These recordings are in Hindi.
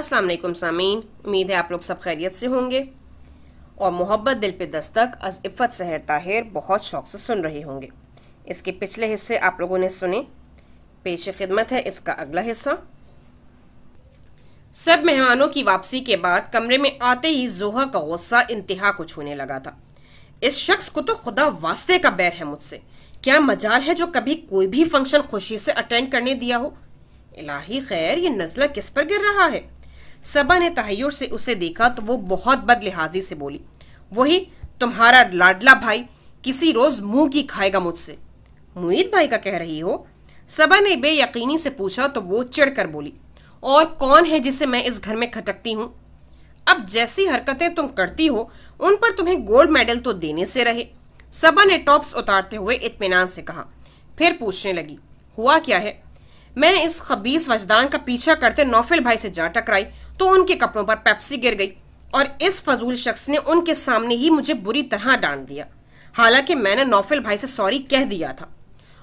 अस्सलाम वालेकुम सामीन उम्मीद है आप लोग सब खैरियत से होंगे और मोहब्बत दिल पे दस्तक अज इफ़त सहर ताहिर बहुत शौक से सुन रहे होंगे इसके पिछले हिस्से आप लोगों ने सुने पेश खिदमत है इसका अगला हिस्सा सब मेहमानों की वापसी के बाद कमरे में आते ही जोहा का गुस्सा इंतहा को छूने लगा था इस शख्स को तो खुदा वास्ते का बैर है मुझसे क्या मजाल है जो कभी कोई भी फंक्शन खुशी से अटेंड करने दिया हो इलाही खैर ये नजला किस पर गिर रहा है सबा ने तहयर से उसे देखा तो वो बहुत बदलिहाजी से बोली वही तुम्हारा लाडला भाई किसी रोज मुंह की खाएगा मुझसे मुईद भाई का कह रही हो सबा ने बेयकीनी से पूछा तो वो चिड़कर बोली और कौन है जिसे मैं इस घर में खटकती हूँ अब जैसी हरकतें तुम करती हो उन पर तुम्हें गोल्ड मेडल तो देने से रहे सबा ने टॉप्स उतारते हुए इतमान से कहा फिर पूछने लगी हुआ क्या है मैं इस खबीस वजदान का पीछा करते नौफिल भाई से जा टकराई तो उनके कपड़ों पर पेप्सी गिर गई और इस फजूल शख्स ने उनके सामने ही मुझे बुरी तरह डांट दिया हालांकि मैंने नौफिल भाई से सॉरी कह दिया था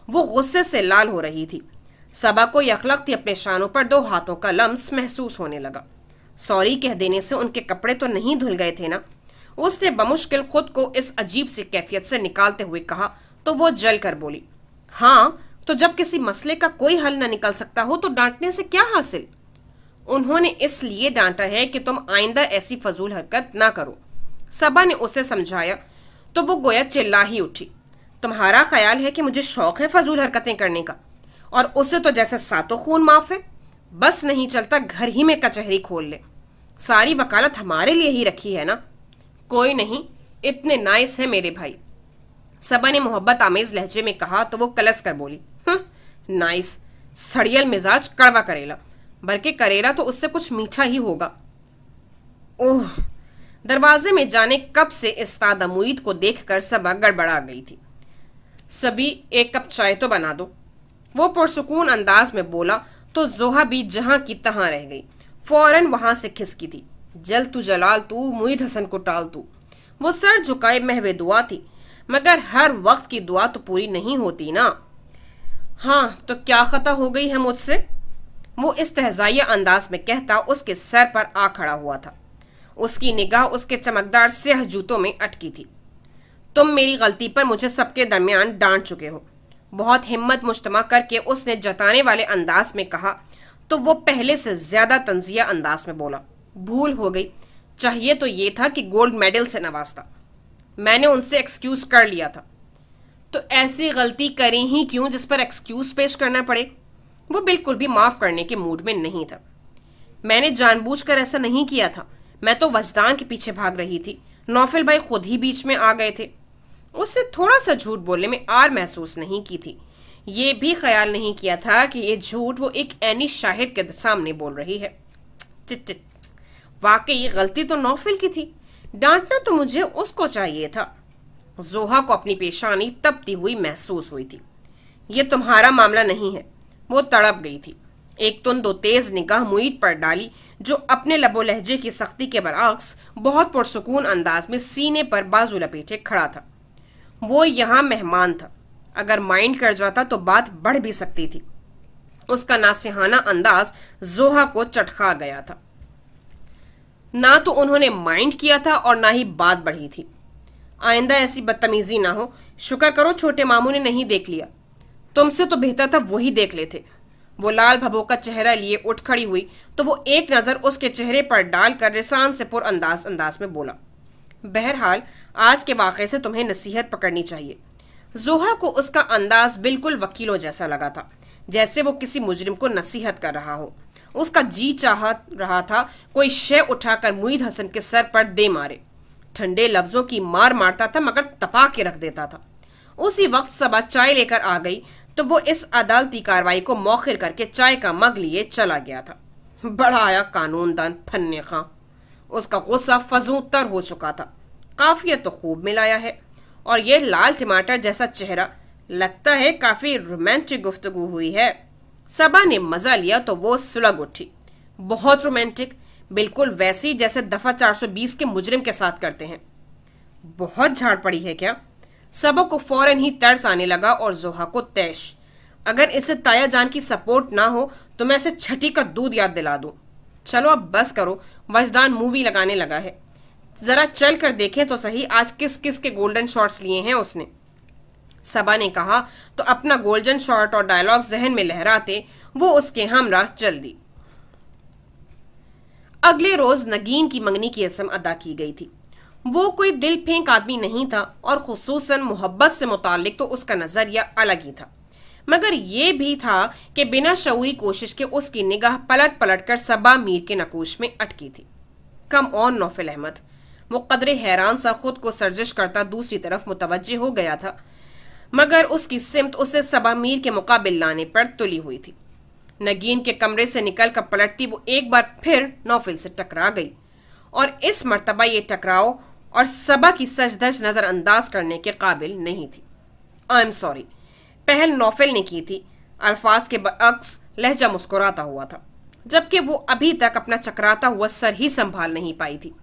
वो गुस्से से लाल हो रही थी सबा को यखलख्त अपने शानों पर दो हाथों का लम्स महसूस होने लगा सॉरी कह देने से उनके कपड़े तो नहीं धुल गए थे ना उसने बमुश्किल खुद को इस अजीब सी कैफियत से निकालते हुए कहा तो वो जल कर बोली हाँ तो जब किसी मसले का कोई हल ना निकल सकता हो तो डांटने से क्या हासिल उन्होंने इसलिए डांटा है कि तुम आइंदा ऐसी फजूल हरकत ना करो सबा ने उसे समझाया तो वो गोया चिल्ला ही उठी तुम्हारा ख्याल है कि मुझे शौक है फजूल हरकतें करने का और उसे तो जैसे सातों खून माफ है बस नहीं चलता घर ही में कचहरी खोल ले सारी वकालत हमारे लिए ही रखी है ना कोई नहीं इतने नाइस है मेरे भाई सबा ने मोहब्बत आमेज लहजे में कहा तो वो कलस कर बोली नाइस सड़ियल मिजाज कड़वा करेला बल्कि करेला तो उससे कुछ मीठा ही होगा ओह दरवाजे में जाने कब से इस्ताद अमुद को देखकर सबा गड़बड़ा गई थी सभी एक कप चाय तो बना दो वो पुरसकून अंदाज में बोला तो जोहा भी जहां की तहां रह गई फौरन वहां से खिसकी थी जल तू जलाल तू मुईद हसन को टाल तू वो सर झुकाए महवे दुआ थी मगर हर वक्त की दुआ तो पूरी नहीं होती ना हाँ तो क्या खता हो गई है मुझसे वो इस तहजाइया अंदाज में कहता उसके सर पर आ खड़ा हुआ था उसकी निगाह उसके चमकदार सेह जूतों में अटकी थी तुम मेरी गलती पर मुझे सबके दरमियान डांट चुके हो बहुत हिम्मत मुश्तमा करके उसने जताने वाले अंदाज में कहा तो वो पहले से ज्यादा तंजिया अंदाज में बोला भूल हो गई चाहिए तो ये था कि गोल्ड मेडल से नवाजता मैंने उनसे एक्सक्यूज कर लिया था तो ऐसी गलती करें ही क्यों जिस पर एक्सक्यूज पेश करना पड़े वो बिल्कुल भी माफ करने के मूड में नहीं था मैंने जानबूझकर ऐसा नहीं किया था मैं तो वजदान के पीछे भाग रही थी नौफिल भाई खुद ही बीच में आ गए थे उससे थोड़ा सा झूठ बोलने में आर महसूस नहीं की थी ये भी ख्याल नहीं किया था कि ये झूठ वो एक ऐनी शाहिद के सामने बोल रही है चिट चिट वाकई गलती तो नौफिल की थी डांटना तो मुझे उसको चाहिए था जोहा को अपनी पेशानी तपती हुई महसूस हुई थी ये तुम्हारा मामला नहीं है वो तड़प गई थी एक तुन दो तेज निगाह मुईद पर डाली जो अपने लबो लहजे की सख्ती के बरक्स बहुत पुरसकून अंदाज में सीने पर बाजू लपेटे खड़ा था वो यहाँ मेहमान था अगर माइंड कर जाता तो बात बढ़ भी सकती थी उसका नासिहाना अंदाज जोहा को चटखा गया था ना तो उन्होंने माइंड किया था और ना ही बात बढ़ी थी आइंदा ऐसी बदतमीजी ना हो शुक्र करो छोटे मामू ने नहीं देख लिया तुमसे तो बेहतर था वही देख लेते वो लाल भबो का चेहरा लिए उठ खड़ी हुई तो वो एक नज़र उसके चेहरे पर डालकर रिसान से पुर अंदाज अंदाज में बोला बहरहाल आज के वाक़े से तुम्हें नसीहत पकड़नी चाहिए जोहा को उसका अंदाज बिल्कुल वकीलों जैसा लगा था जैसे वो किसी मुजरिम को नसीहत कर रहा हो उसका जी चाह रहा था कोई शय उठाकर मुईद हसन के सर पर दे मारे ठंडे लफ्जों की मार मारता था मगर तपा के रख देता था उसी वक्त सबा चाय लेकर आ गई तो वो इस अदालती कार्रवाई को मौखिर करके चाय का मग लिए चला गया था बड़ा आया कानून दान फन्ने खां उसका गुस्सा फजूतर हो चुका था काफिया तो खूब मिलाया है और यह लाल टमाटर जैसा चेहरा लगता है काफी रोमांटिक गुफ्तगु हुई है सबा ने मजा लिया तो वो सुलग उठी बहुत रोमांटिक बिल्कुल वैसी जैसे दफा 420 के मुजरिम के साथ करते हैं बहुत झाड़ पड़ी है क्या सबों को फौरन ही तर्स आने लगा और जोहा को तैश अगर इसे ताया जान की सपोर्ट ना हो तो मैं इसे छठी का दूध याद दिला दूं चलो अब बस करो वजदान मूवी लगाने लगा है जरा चल कर देखें तो सही आज किस किस के गोल्डन शॉर्ट लिए हैं उसने सबा ने कहा तो अपना गोल्डन शॉर्ट और डायलॉग जहन में लहराते वो उसके हमरा चल दी अगले रोज नगीन की मंगनी की रस्म अदा की गई थी वो कोई दिल फेंक आदमी नहीं था और खसूस मोहब्बत से मुतल तो उसका नज़रिया अलग ही था मगर यह भी था कि बिना शौरी कोशिश के उसकी निगाह पलट पलट कर सबा मीर के नकोश में अटकी थी कम ऑन नौफिल अहमद वो कदरे हैरान सा खुद को सर्जिश करता दूसरी तरफ मुतवजह हो गया था मगर उसकी सिमत उसे सबा मीर के मुकाबले लाने पर तुली हुई थी नगीन के कमरे से निकल कर पलटती वो एक बार फिर नौफिल से टकरा गई और इस मरतबा ये टकराव और सबा की सच धज नज़रअंदाज करने के काबिल नहीं थी आई एम सॉरी पहल नौफिल ने की थी अल्फाज के बक्स लहजा मुस्कुराता हुआ था जबकि वो अभी तक अपना चकराता हुआ सर ही संभाल नहीं पाई थी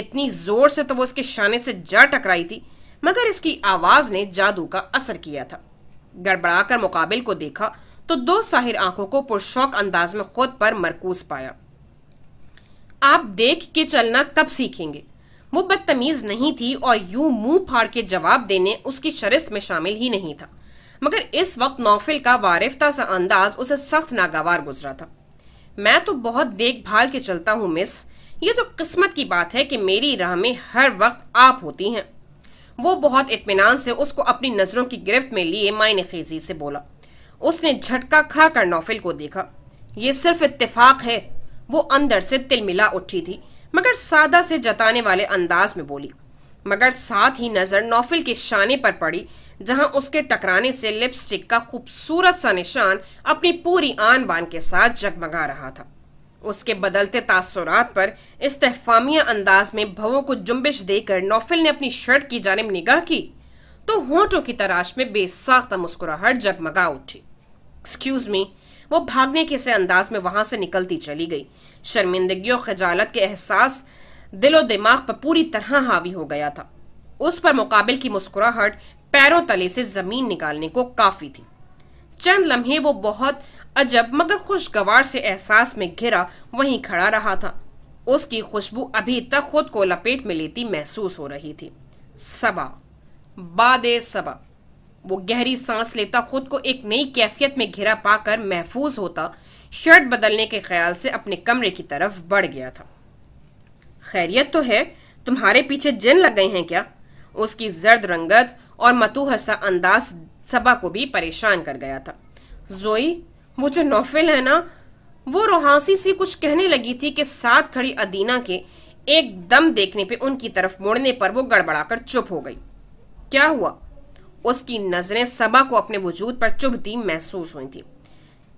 इतनी जोर से तो वो उसके शाने से जड़ टकराई थी मगर इसकी आवाज ने जादू का असर किया था गड़बड़ाकर मुकाबिल को देखा तो दो साहिर आंखों को पुरशौक अंदाज में खुद पर मरकूज पाया आप देख के चलना कब सीखेंगे वो बदतमीज नहीं थी और यू मुंह फाड़ के जवाब देने उसकी शरिस्त में शामिल ही नहीं था मगर इस वक्त नौफिल का वारिफ्ता सा अंदाज उसे सख्त नागवार गुजरा था मैं तो बहुत देखभाल के चलता हूँ मिस ये तो किस्मत की बात है कि मेरी राह में हर वक्त आप होती हैं वो बहुत इतमान से उसको अपनी नज़रों की गिरफ्त में लिए मायने खेजी से बोला उसने झटका खाकर नौफिल को देखा ये सिर्फ इत्तेफाक है वो अंदर से तिलमिला उठी थी मगर सादा से जताने वाले अंदाज में बोली मगर साथ ही नजर नौफिल के शाने पर पड़ी जहां उसके टकराने से लिपस्टिक का खूबसूरत सा निशान अपनी पूरी आन बान के साथ जगमगा रहा था उसके बदलते तासुरात पर इस्तेफामिया अंदाज में भवों को जुम्बिश देकर नौफिल ने अपनी शर्ट की जानब निगाह की तो होठों की तराश में बेसाख्ता मुस्कुराहट जगमगा उठी एक्सक्यूज मी वो भागने के से अंदाज में वहां से निकलती चली गई शर्मिंदगी और खजालत के एहसास दिलो दिमाग पर पूरी तरह हावी हो गया था उस पर मुकाबिल की मुस्कुराहट पैरों तले से जमीन निकालने को काफी थी चंद लम्हे वो बहुत अजब मगर खुशगवार से एहसास में घिरा वहीं खड़ा रहा था उसकी खुशबू अभी तक खुद को लपेट में लेती महसूस हो रही थी सबा बादे सबा वो गहरी सांस लेता खुद को एक नई कैफियत में घिरा पाकर महफूज होता शर्ट बदलने के ख्याल से अपने कमरे की तरफ बढ़ गया था खैरियत तो है तुम्हारे पीछे जिन लग गए हैं क्या उसकी जर्द रंगत और मतूहसा सा अंदाज सबा को भी परेशान कर गया था जोई वो जो नौफिल है ना वो रोहासी से कुछ कहने लगी थी कि साथ खड़ी अदीना के एक दम देखने पे उनकी तरफ मुड़ने पर वो गड़बड़ाकर चुप हो गई क्या हुआ उसकी नजरें सबा को अपने वजूद पर चुभती महसूस हुई थी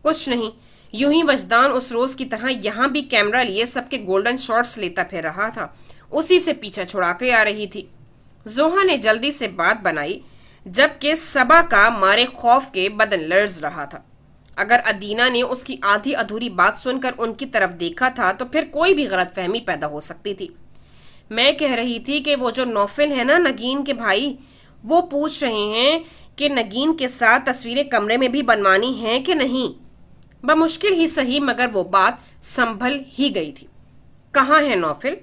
कुछ नहीं यू ही वजदान उस रोज की तरह यहां भी कैमरा लिए सबके गोल्डन शॉर्ट्स लेता फिर रहा था उसी से पीछा छुड़ा के आ रही थी जोहा ने जल्दी से बात बनाई जबकि सबा का मारे खौफ के बदन लर्ज रहा था अगर अदीना ने उसकी आधी अधूरी बात सुनकर उनकी तरफ देखा था तो फिर कोई भी गलत फहमी पैदा हो सकती थी मैं कह रही थी कि वो जो नौफिल है ना नगीन के भाई वो पूछ रहे हैं कि नगीन के साथ तस्वीरें कमरे में भी बनवानी हैं कि नहीं बमुश्किल ही सही मगर वो बात संभल ही गई थी कहाँ है नौफिल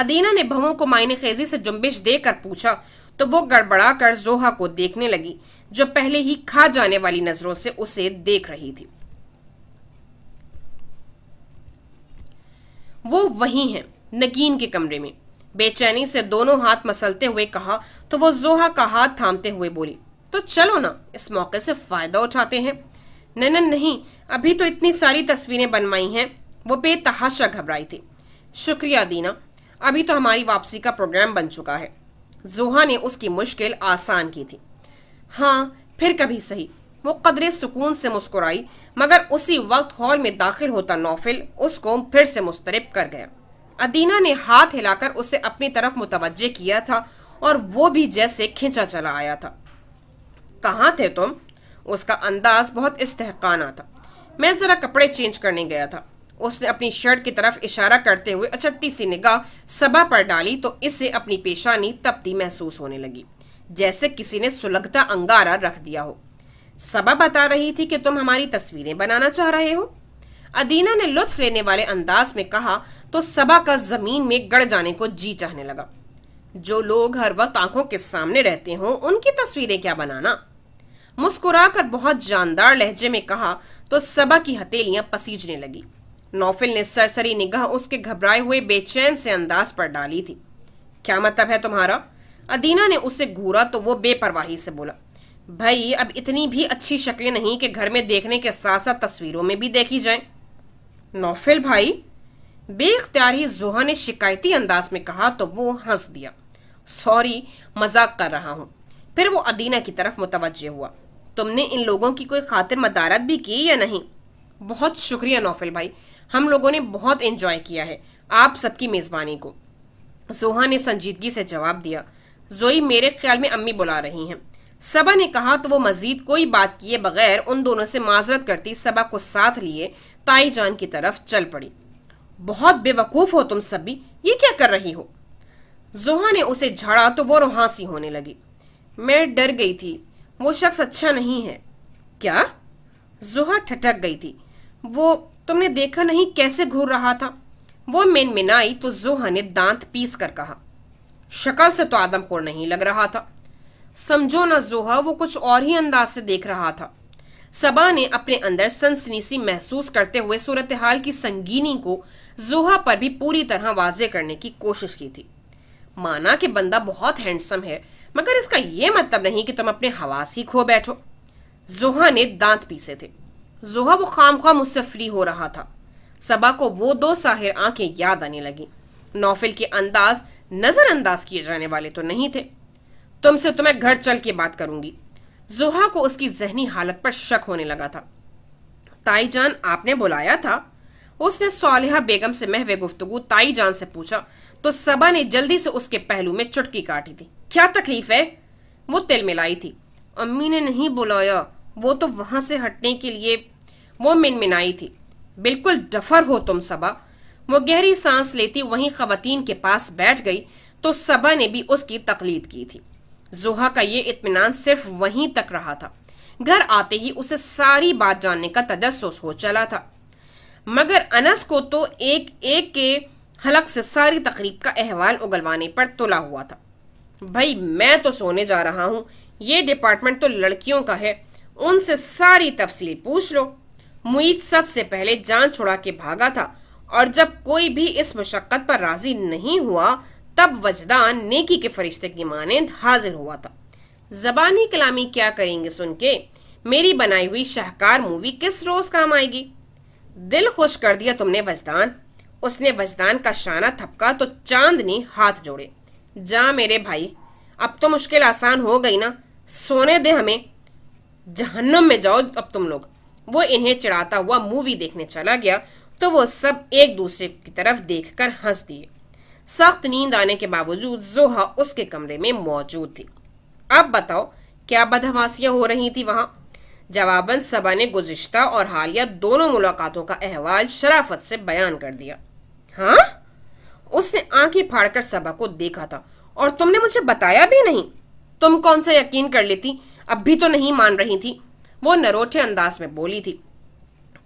अदीना ने भवों को मायने खेजी से जुम्बिश देकर पूछा तो वो गड़बड़ा कर जोहा को देखने लगी जो पहले ही खा जाने वाली नजरों से उसे देख रही थी वो वही हैं नगीन के कमरे में बेचैनी से दोनों हाथ मसलते हुए कहा तो वो जोहा का हाथ थामते हुए बोली तो चलो ना इस मौके से फायदा उठाते हैं ननन नहीं अभी तो इतनी सारी तस्वीरें बनवाई हैं वो बेतहाशा घबराई थी शुक्रिया दीना अभी तो हमारी वापसी का प्रोग्राम बन चुका है जोहा ने उसकी मुश्किल आसान की थी हाँ फिर कभी सही वो कदरे सुकून से मुस्कुराई मगर उसी वक्त हॉल में दाखिल होता नौफिल उसको फिर से मुस्तरब कर गया अदीना ने हाथ हिलाकर उसे अपनी तरफ मुतवजे किया था और वो भी जैसे खींचा चला आया था कहा थे तुम उसका अंदाज बहुत इस्तेकाना था मैं ज़रा कपड़े चेंज करने गया था उसने अपनी शर्ट की तरफ इशारा करते हुए अचट्टी सी निगाह सभा पर डाली तो इसे अपनी पेशानी तपती महसूस होने लगी जैसे किसी ने सुलगता अंगारा रख दिया हो सभा बता रही थी कि तुम हमारी तस्वीरें बनाना चाह रहे हो अदीना ने लुत्फ लेने वाले अंदाज में कहा तो सबा का जमीन में गड़ जाने को जी चाहने लगा जो लोग हर वक्त आंखों के सामने रहते हो उनकी तस्वीरें क्या बनाना मुस्कुरा कर बहुत जानदार लहजे में कहा तो सबा की हथेलियां पसीजने लगी नौफिल ने सरसरी निगाह उसके घबराए हुए बेचैन से अंदाज पर डाली थी क्या मतलब है तुम्हारा अदीना ने उसे घूरा तो वो बेपरवाही से बोला भाई अब इतनी भी अच्छी शक्लें नहीं कि घर में देखने के साथ साथ तस्वीरों में भी देखी जाए नौफिल भाई बेख्तियारी जोहा ने शिकायती अंदाज में कहा तो वो हंस दिया सॉरी मजाक कर रहा हूँ फिर वो अदीना की तरफ मुतवजे हुआ तुमने इन लोगों की कोई खातिर मदारत भी की या नहीं बहुत शुक्रिया नौफिल भाई हम लोगों ने बहुत एंजॉय किया है आप सबकी मेज़बानी को जोहा ने संजीदगी से जवाब दिया जोई मेरे ख्याल में अम्मी बुला रही हैं सबा ने कहा तो वो मजीद कोई बात किए बगैर उन दोनों से माजरत करती सबा को साथ लिए ताई जान की तरफ चल पड़ी बहुत बेवकूफ हो तुम सभी ये क्या कर रही हो जोहा ने उसे झाड़ा तो वो रोहासी होने लगी मैं डर गई थी वो शख्स अच्छा नहीं है क्या जोहा ठटक गई थी वो तुमने देखा नहीं कैसे घूर रहा था वो मेन मेनमिनाई तो जोहा ने दांत पीस कर कहा शक्ल से तो आदमखोर नहीं लग रहा था समझो ना जोहा वो कुछ और ही अंदाज से देख रहा था सबा ने अपने अंदर सनसनीसी महसूस करते हुए सूरत हाल की संगीनी को जोहा पर भी पूरी तरह वाजे करने की कोशिश की थी माना कि बंदा बहुत हैंडसम है मगर इसका यह मतलब नहीं कि तुम अपने हवास ही खो बैठो जोहा ने दांत पीसे थे जोहा वो खाम खाम उससे फ्री हो रहा था सबा को वो दो साहिर आंखें याद आने लगी नौफिल के अंदाज नजरअंदाज किए जाने वाले तो नहीं थे तुमसे तो मैं घर चल के बात करूंगी जोहा को उसकी जहनी हालत पर शक होने लगा था ताईजान आपने बुलाया था उसने सालिहा बेगम से महवे गुफ्तगु ताई जान से पूछा तो सबा ने जल्दी से उसके पहलू में चुटकी काटी थी क्या तकलीफ है वो तिल मिलाई थी अम्मी ने नहीं बुलाया वो तो वहां से हटने के लिए वो मिनमिनाई थी बिल्कुल डफर हो तुम सबा वो गहरी सांस लेती वहीं खवतीन के पास बैठ गई तो सबा ने भी उसकी तकलीद की थी जोहा का ये इतमान सिर्फ वहीं तक रहा था घर आते ही उसे सारी बात जानने का तजस्स हो चला था मगर अनस को तो एक एक के हलक से सारी तकरीब का अहवाल उगलवाने पर तुला हुआ था भाई मैं तो सोने जा रहा हूँ ये डिपार्टमेंट तो लड़कियों का है उनसे सारी तफसील पूछ लो मुईद सबसे पहले जान छुड़ा के भागा था और जब कोई भी इस मुशक्कत पर राजी नहीं हुआ तब वजदान नेकी के फरिश्ते की मानंद हाजिर हुआ था जबानी कलामी क्या करेंगे सुन के मेरी बनाई हुई शाहकार मूवी किस रोज काम आएगी दिल खुश कर दिया तुमने वजदान उसने वजदान का शाना थपका तो चांद ने हाथ जोड़े जा मेरे भाई अब तो मुश्किल आसान हो गई ना सोने दे हमें जहन्नम में जाओ अब तुम लोग वो इन्हें चिड़ाता हुआ मूवी देखने चला गया तो वो सब एक दूसरे की तरफ देखकर हंस दिए सख्त नींद आने के बावजूद जोहा उसके कमरे में मौजूद थी अब बताओ क्या बदहवासियां हो रही थी वहां जवाबन सबा ने गुज्त और हालिया दोनों मुलाकातों का अहवाल शराफत से बयान कर दिया हाँ उसने आंखें फाड़कर सबा को देखा था और तुमने मुझे बताया भी नहीं तुम कौन सा यकीन कर लेती अब भी तो नहीं मान रही थी वो नरोठे अंदाज में बोली थी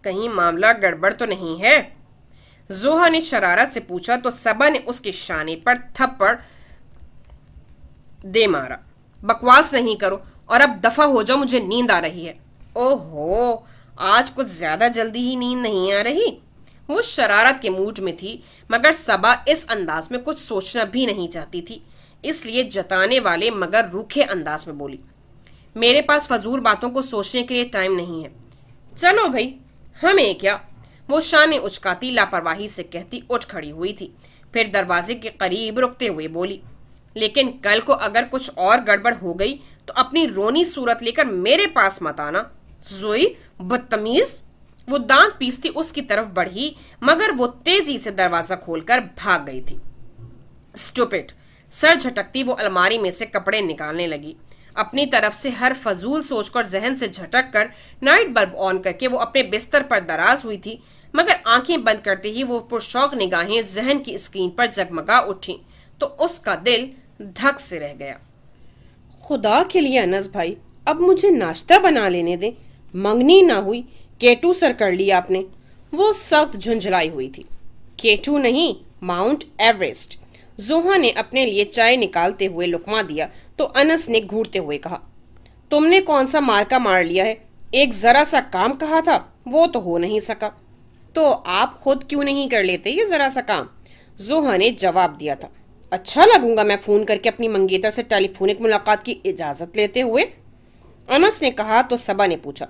कहीं मामला गड़बड़ तो नहीं है जोहा ने शरारत से पूछा तो सबा ने उसके शाने पर थप्पड़ दे मारा बकवास नहीं करो और अब दफा हो जाओ मुझे नींद आ रही है ओहो आज कुछ ज्यादा जल्दी ही नींद नहीं आ रही वो शरारत के मूड में थी मगर सबा इस अंदाज में कुछ सोचना भी नहीं चाहती थी इसलिए जताने वाले मगर रूखे अंदाज में बोली मेरे पास फजूल बातों को सोचने के लिए टाइम नहीं है चलो भाई हमें क्या वो शान उचकाती लापरवाही से कहती उठ खड़ी हुई थी फिर दरवाजे के करीब रुकते हुए बोली लेकिन कल को अगर कुछ और गड़बड़ हो गई तो अपनी रोनी सूरत लेकर मेरे पास मत आना जोई बदतमीज वो दांत पीसती उसकी तरफ बढ़ी मगर वो तेजी से दरवाजा खोलकर भाग गई थी स्टूपिट सर झटकती वो अलमारी में से कपड़े निकालने लगी अपनी तरफ से हर फजूल सोचकर जहन से झटक कर नाइट बल्ब ऑन करके वो अपने बिस्तर पर दराज हुई थी मगर आंखें बंद करते ही वो पुरशौक निगाहें जहन की स्क्रीन पर जगमगा उठी तो उसका दिल धक से रह गया खुदा के लिए अनस भाई अब मुझे नाश्ता बना लेने दें मंगनी ना हुई केटू सर कर लिया आपने वो सख्त झुंझलाई हुई थी केटू नहीं माउंट एवरेस्ट जोहा ने अपने लिए चाय निकालते हुए लुकमा दिया तो अनस ने घूरते हुए कहा तुमने कौन सा मार्का मार लिया है एक जरा सा काम कहा था वो तो हो नहीं सका तो आप खुद क्यों नहीं कर लेते ये जरा सा काम जोहा ने जवाब दिया था अच्छा लगूंगा मैं फोन करके अपनी मंगेतर से टेलीफोनिक मुलाकात की इजाजत लेते हुए अनस ने कहा तो सबा ने पूछा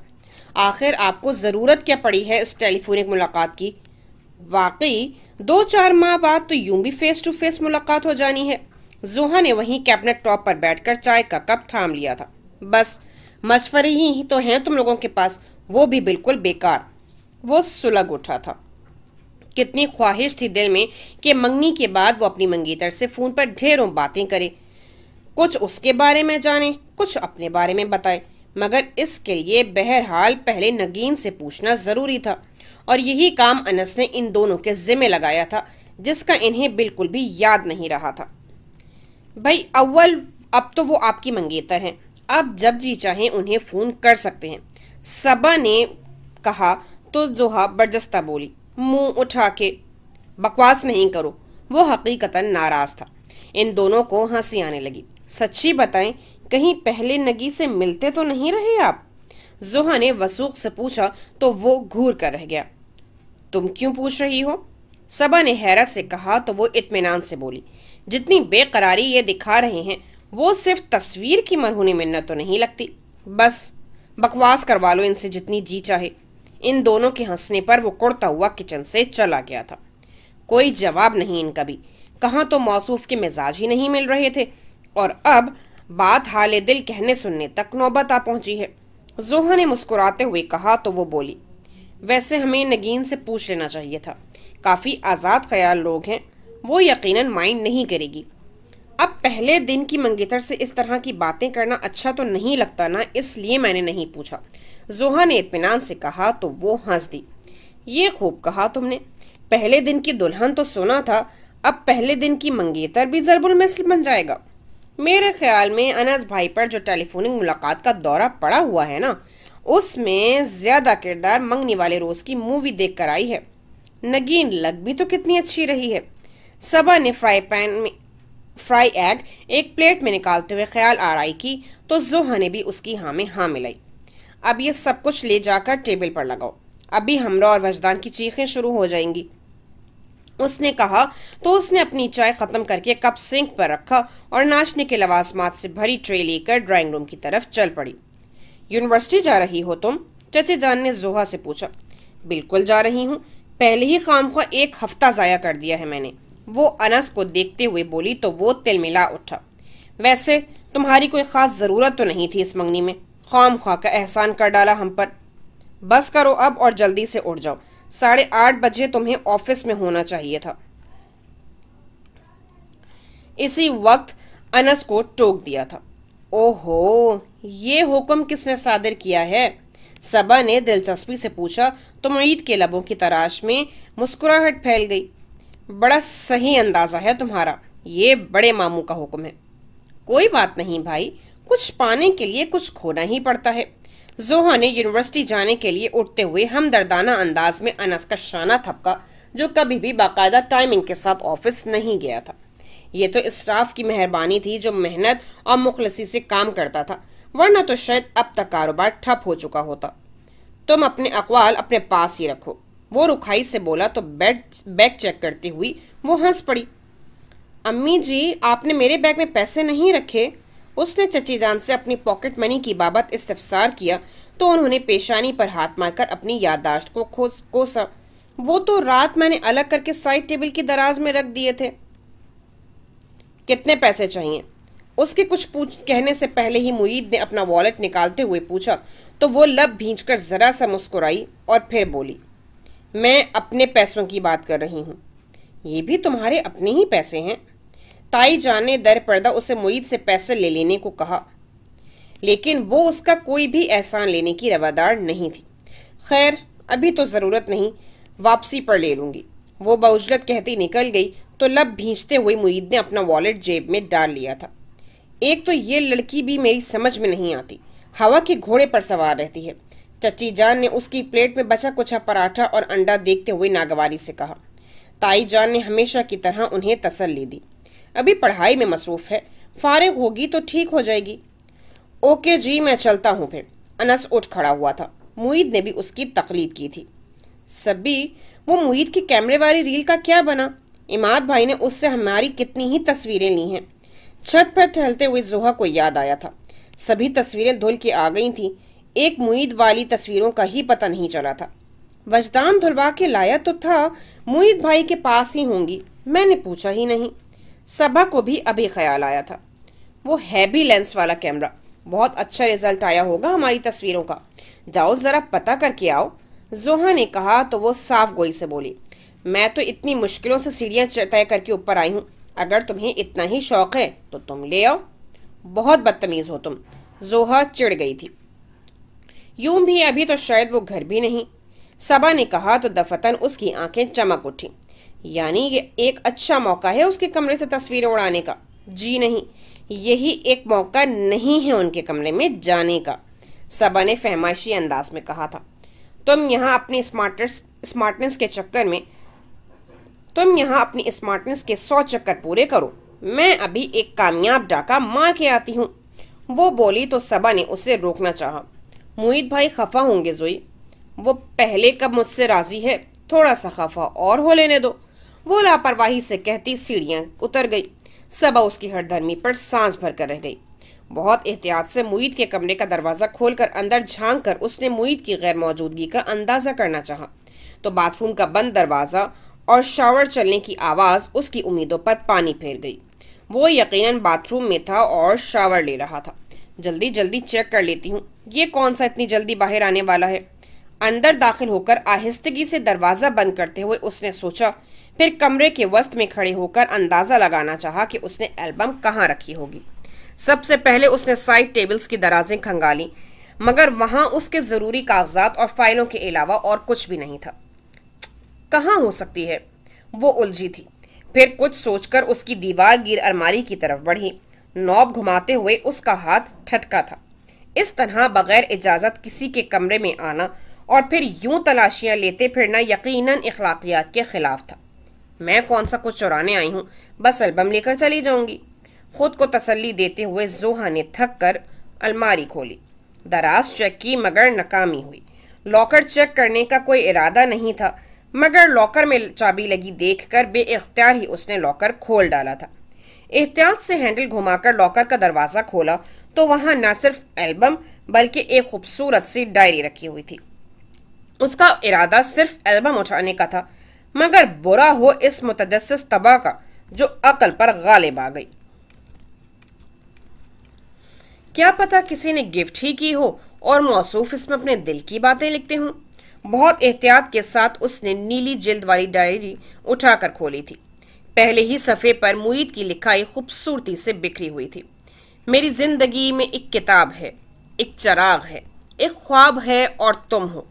आखिर आपको ज़रूरत क्या पड़ी है इस टेलीफोनिक मुलाकात की वाकई दो चार माह बाद तो यूं भी फेस टू फेस मुलाकात हो जानी है जोहा ने वहीं कैबिनेट टॉप पर बैठकर चाय का कप थाम लिया था बस मशवरे ही ही तो हैं तुम लोगों के पास वो भी बिल्कुल बेकार वो सुलग उठा था कितनी ख्वाहिश थी दिल में कि मंगनी के बाद वो अपनी मंगेतर से फ़ोन पर ढेरों बातें करे कुछ उसके बारे में जाने कुछ अपने बारे में बताए मगर इसके लिए बहरहाल पहले नगीन से पूछना ज़रूरी था और यही काम अनस ने इन दोनों के ज़िम्मे लगाया था जिसका इन्हें बिल्कुल भी याद नहीं रहा था भाई अव्वल अब तो वो आपकी मंगेतर हैं आप जब जी चाहें उन्हें फ़ोन कर सकते हैं सबा ने कहा तो जोहा बर्जस्ता बोली मुंह उठा के बकवास नहीं करो वो हकीकता नाराज़ था इन दोनों को हंसी आने लगी सच्ची बताएं कहीं पहले नगी से मिलते तो नहीं रहे आप जोहा ने वसूख से पूछा तो वो घूर कर रह गया तुम क्यों पूछ रही हो सबा ने हैरत से कहा तो वो इतमान से बोली जितनी बेकरारी ये दिखा रहे हैं वो सिर्फ तस्वीर की मरहूनी मिन्नत तो नहीं लगती बस बकवास करवा लो इनसे जितनी जी चाहे इन दोनों के हंसने पर वो कुड़ता हुआ किचन से चला गया था कोई जवाब नहीं इनका भी कहाँ तो मौसूफ के मिजाज ही नहीं मिल रहे थे और अब बात हाल दिल कहने सुनने तक नौबत आ पहुंची है जोहा ने मुस्कुराते हुए कहा तो वो बोली वैसे हमें नगीन से पूछ लेना चाहिए था काफ़ी आज़ाद ख्याल लोग हैं वो यकीनन माइंड नहीं करेगी अब पहले दिन की मंगेतर से इस तरह की बातें करना अच्छा तो नहीं लगता ना इसलिए मैंने नहीं पूछा जोहा ने इतमान से कहा तो वो हंस दी ये खूब कहा तुमने पहले दिन की दुल्हन तो सुना था अब पहले दिन की मंगेतर भी जरबुल मिसल बन जाएगा मेरे ख्याल में अनस भाई पर जो टेलीफोनिक मुलाकात का दौरा पड़ा हुआ है ना उसमें ज़्यादा किरदार मंगनी वाले रोज़ की मूवी देख कर आई है नगीन लग भी तो कितनी अच्छी रही है सबा ने फ्राई पैन में फ्राई एग एक प्लेट में निकालते हुए ख्याल आरई की तो जोहा ने भी उसकी हाँ में हाँ मिलाई अब ये सब कुछ ले जाकर टेबल पर लगाओ अभी हमरा और वजदान की चीखें शुरू हो जाएंगी उसने कहा तो उसने अपनी चाय ख़त्म करके कप सिंक पर रखा और नाचने के लवाजमात से भरी ट्रे लेकर ड्राइंग रूम की तरफ चल पड़ी यूनिवर्सिटी जा रही हो तुम चचे जान ने जोहा से पूछा बिल्कुल जा रही हूँ पहले ही खाम खा एक हफ्ता ज़ाया कर दिया है मैंने वो अनस को देखते हुए बोली तो वो तिलमिला उठा वैसे तुम्हारी कोई ख़ास ज़रूरत तो नहीं थी इस मंगनी में खाम खा का एहसान कर डाला हम पर बस करो अब और जल्दी से उठ जाओ साढ़े आठ बजे तुम्हें ऑफिस में होना चाहिए था इसी वक्त अनस को टोक दिया था ओहो ये हुक्म किसने सादर किया है सबा ने दिलचस्पी से पूछा तो मुईद के लबों की तराश में मुस्कुराहट फैल गई बड़ा सही अंदाज़ा है तुम्हारा ये बड़े मामू का हुक्म है कोई बात नहीं भाई कुछ पाने के लिए कुछ खोना ही पड़ता है जोहा ने यूनिवर्सिटी जाने के लिए उठते हुए हमदर्दाना अंदाज में अनस का शाना थपका जो कभी भी बाकायदा टाइमिंग के साथ ऑफिस नहीं गया था ये तो स्टाफ की मेहरबानी थी जो मेहनत और मुखलसी से काम करता था वरना तो शायद अब तक कारोबार ठप हो चुका होता तुम अपने अकवाल अपने पास ही रखो वो रुखाई से बोला तो बैग बैग चेक करती हुई वो हंस पड़ी अम्मी जी आपने मेरे बैग में पैसे नहीं रखे उसने चची जान से अपनी पॉकेट मनी की बाबत इस्तेफ़सार किया तो उन्होंने पेशानी पर हाथ मारकर अपनी याददाश्त को खोस कोसा वो तो रात मैंने अलग करके साइड टेबल की दराज में रख दिए थे कितने पैसे चाहिए उसके कुछ पूछ कहने से पहले ही मुरीद ने अपना वॉलेट निकालते हुए पूछा तो वो लब कर ज़रा सा मुस्कुराई और फिर बोली मैं अपने पैसों की बात कर रही हूँ ये भी तुम्हारे अपने ही पैसे हैं ताई जान ने दर पर्दा उसे मुईद से पैसे ले लेने को कहा लेकिन वो उसका कोई भी एहसान लेने की रवादार नहीं थी खैर अभी तो ज़रूरत नहीं वापसी पर ले लूंगी वो बाउजरत कहती निकल गई तो लब भींचते हुए मुईद ने अपना वॉलेट जेब में डाल लिया था एक तो ये लड़की भी मेरी समझ में नहीं आती हवा के घोड़े पर सवार रहती है चची जान ने उसकी प्लेट में बचा कुछ पराठा और अंडा देखते हुए नागवारी से कहा ताई जान ने हमेशा की तरह उन्हें तसल्ली दी अभी पढ़ाई में मसरूफ़ है फारिग होगी तो ठीक हो जाएगी ओके जी मैं चलता हूँ फिर अनस उठ खड़ा हुआ था मुईद ने भी उसकी तकलीफ की थी सब्बी वो मुईद की कैमरे वाली रील का क्या बना इमाद भाई ने उससे हमारी कितनी ही तस्वीरें ली हैं छत पर टहलते हुए जोहा को याद आया था सभी तस्वीरें धुल के आ गई थी एक मुईद वाली तस्वीरों का ही पता नहीं चला था वजदान धुलवा के लाया तो था मुईद भाई के पास ही होंगी मैंने पूछा ही नहीं सभा को भी अभी ख्याल आया था वो हैवी लेंस वाला कैमरा बहुत अच्छा रिजल्ट आया होगा हमारी तस्वीरों का जाओ ज़रा पता करके आओ जोहा ने कहा तो वो साफ गोई से बोली मैं तो इतनी मुश्किलों से सीढ़ियाँ तय करके ऊपर आई हूँ अगर तुम्हें इतना ही शौक है तो तुम ले आओ बहुत बदतमीज़ हो तुम जोहा चिढ़ गई थी यूं भी अभी तो शायद वो घर भी नहीं सबा ने कहा तो दफतन उसकी आंखें चमक उठी यानी ये एक अच्छा मौका है उसके कमरे से तस्वीरें उड़ाने का जी नहीं यही एक मौका नहीं है उनके कमरे में जाने का सबा ने फहमाइशी अंदाज में कहा था तुम यहाँ अपनी स्मार्ट स्मार्टनेस के चक्कर में तुम यहाँ अपनी स्मार्टनेस के सौ चक्कर पूरे करो मैं अभी एक कामयाब डाका मार के आती हूँ वो बोली तो सबा ने उसे रोकना चाहा मुहित भाई खफा होंगे जोई वो पहले कब मुझसे राजी है थोड़ा सा खफा और हो लेने दो वो लापरवाही से कहती सीढ़ियां उतर गई सबा उसकी धर्मी पर सांस भर कर रह गई बहुत एहतियात से मुईद के कमरे का दरवाज़ा खोलकर अंदर झांक कर उसने मुईद की गैर मौजूदगी का अंदाज़ा करना चाहा तो बाथरूम का बंद दरवाज़ा और शावर चलने की आवाज़ उसकी उम्मीदों पर पानी फेर गई वो यकीनन बाथरूम में था और शावर ले रहा था जल्दी जल्दी चेक कर लेती हूँ ये कौन सा इतनी जल्दी बाहर आने वाला है अंदर दाखिल होकर आहिस्तगी से दरवाज़ा बंद करते हुए उसने सोचा फिर कमरे के वस्त में खड़े होकर अंदाज़ा लगाना चाहा कि उसने एल्बम कहाँ रखी होगी सबसे पहले उसने साइड टेबल्स की दराजें खंगाली मगर वहाँ उसके ज़रूरी कागजात और फाइलों के अलावा और कुछ भी नहीं था कहाँ हो सकती है वो उलझी थी फिर कुछ सोचकर उसकी दीवार गिर अलमारी की तरफ बढ़ी नॉब घुमाते हुए उसका हाथ ठटका था इस तरह बगैर इजाज़त किसी के कमरे में आना और फिर यूं तलाशियां लेते फिरना यकीनन अखलाकियात के ख़िलाफ़ था मैं कौन सा कुछ चुराने आई हूँ बस एल्बम लेकर चली जाऊंगी खुद को तसल्ली देते हुए जोहा ने थक कर अलमारी खोली दराज चेक की मगर नाकामी हुई लॉकर चेक करने का कोई इरादा नहीं था मगर लॉकर में चाबी लगी देखकर अख्तियार ही उसने लॉकर खोल डाला था एहतियात से हैंडल घुमाकर लॉकर का दरवाज़ा खोला तो वहाँ न सिर्फ एल्बम बल्कि एक खूबसूरत सी डायरी रखी हुई थी उसका इरादा सिर्फ एल्बम उठाने का था मगर बुरा हो इस मुतजस तबाह का जो अकल पर गालिब आ गई क्या पता किसी ने गिफ्ट ही की हो और मौसूफ इसमें अपने दिल की बातें लिखते हूँ बहुत एहतियात के साथ उसने नीली जल्द वाली डायरी उठाकर खोली थी पहले ही सफ़े पर मुईद की लिखाई खूबसूरती से बिखरी हुई थी मेरी ज़िंदगी में एक किताब है एक चराग है एक ख्वाब है और तुम हो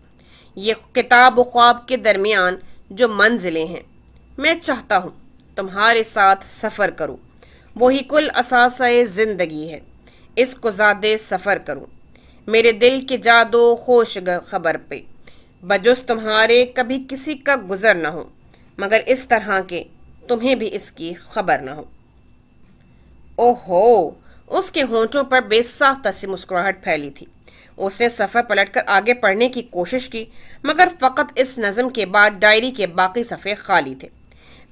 ये किताब व ख्वाब के दरमियान जो मंजिलें हैं मैं चाहता हूँ तुम्हारे साथ सफ़र करूँ वही कुल असास ज़िंदगी है इसको कुजादे सफ़र करूँ मेरे दिल के जादो खोश खबर पे बजुस तुम्हारे कभी किसी का गुज़र ना हो मगर इस तरह के तुम्हें भी इसकी खबर ना हो ओहो उसके होंठों पर बेसाख्ता सी मुस्कुराहट फैली थी उसने सफ़र पलटकर आगे पढ़ने की कोशिश की मगर फ़कत इस नज़म के बाद डायरी के बाकी सफ़े खाली थे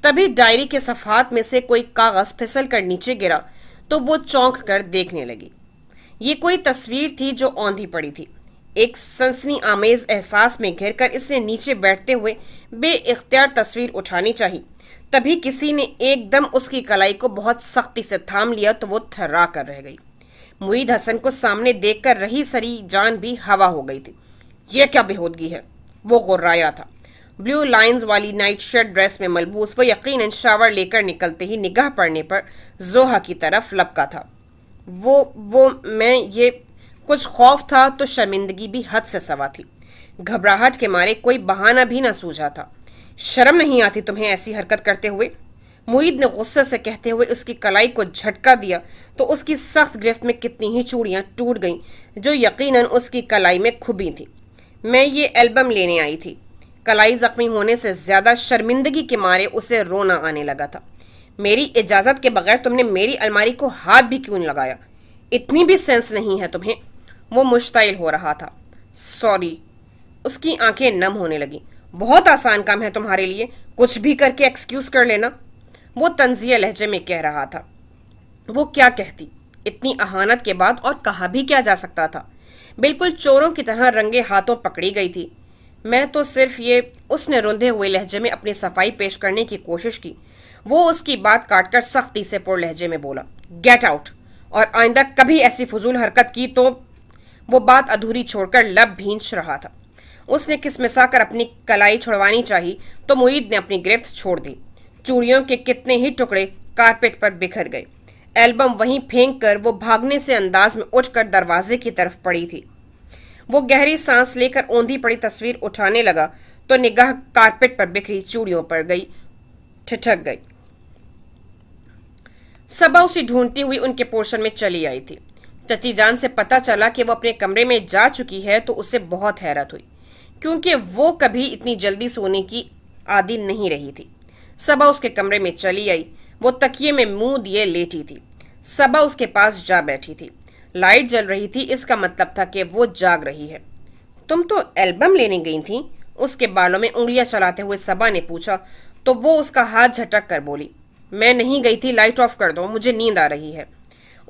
तभी डायरी के सफ़ात में से कोई कागज़ फिसल कर नीचे गिरा तो वो चौंक कर देखने लगी ये कोई तस्वीर थी जो औंधी पड़ी थी एक सनसनी आमेज एहसास में घिर कर इसने नीचे बैठते हुए बेख्तियार तस्वीर उठानी चाहिए तभी किसी ने एकदम उसकी कलाई को बहुत सख्ती से थाम लिया तो वो थर्रा कर रह गई मुईद हसन को सामने देखकर रही सरी जान भी हवा हो गई थी यह क्या बेहोदगी है वो गुर्राया था ब्लू लाइंस वाली नाइट शर्ट ड्रेस में मलबूस वो यकीन शावर लेकर निकलते ही निगाह पड़ने पर जोहा की तरफ लपका था वो वो मैं ये कुछ खौफ था तो शर्मिंदगी भी हद से सवा थी घबराहट के मारे कोई बहाना भी ना सूझा था शर्म नहीं आती तुम्हें ऐसी हरकत करते हुए मुईद ने गुस्से से कहते हुए उसकी कलाई को झटका दिया तो उसकी सख्त गिरफ्त में कितनी ही चूड़ियाँ टूट गईं जो यकीनन उसकी कलाई में खुबी थी मैं ये एल्बम लेने आई थी कलाई जख्मी होने से ज़्यादा शर्मिंदगी के मारे उसे रोना आने लगा था मेरी इजाज़त के बगैर तुमने मेरी अलमारी को हाथ भी क्यों लगाया इतनी भी सेंस नहीं है तुम्हें वो मुश्तिल हो रहा था सॉरी उसकी आंखें नम होने लगी बहुत आसान काम है तुम्हारे लिए कुछ भी करके एक्सक्यूज कर लेना वो तंजिया लहजे में कह रहा था वो क्या कहती इतनी अहानत के बाद और कहा भी क्या जा सकता था बिल्कुल चोरों की तरह रंगे हाथों पकड़ी गई थी मैं तो सिर्फ ये उसने रुंधे हुए लहजे में अपनी सफाई पेश करने की कोशिश की वो उसकी बात काटकर सख्ती से पुर लहजे में बोला गेट आउट और आइंदा कभी ऐसी फजूल हरकत की तो वो बात अधूरी छोड़कर लब भींच रहा था उसने किसमिसा कर अपनी कलाई छुड़वानी चाहिए तो मुईद ने अपनी गिरफ्त छोड़ दी चूड़ियों के कितने ही टुकड़े कारपेट पर बिखर गए एल्बम वहीं फेंक कर वो भागने से अंदाज में उठकर दरवाजे की तरफ पड़ी थी वो गहरी सांस लेकर ओंधी पड़ी तस्वीर उठाने लगा तो निगाह कारपेट पर बिखरी चूड़ियों पर गई ठिठक गई सबा उसी ढूंढती हुई उनके पोर्शन में चली आई थी चची जान से पता चला कि वो अपने कमरे में जा चुकी है तो उसे बहुत हैरत हुई क्योंकि वो कभी इतनी जल्दी सोने की आदि नहीं रही थी सबा उसके कमरे में चली आई वो तकिए में मुंह दिए लेटी थी सबा उसके पास जा बैठी थी लाइट जल रही थी इसका मतलब था कि वो जाग रही है तुम तो एल्बम लेने गई थी उसके बालों में उंगलियां चलाते हुए सबा ने पूछा तो वो उसका हाथ झटक कर बोली मैं नहीं गई थी लाइट ऑफ कर दो मुझे नींद आ रही है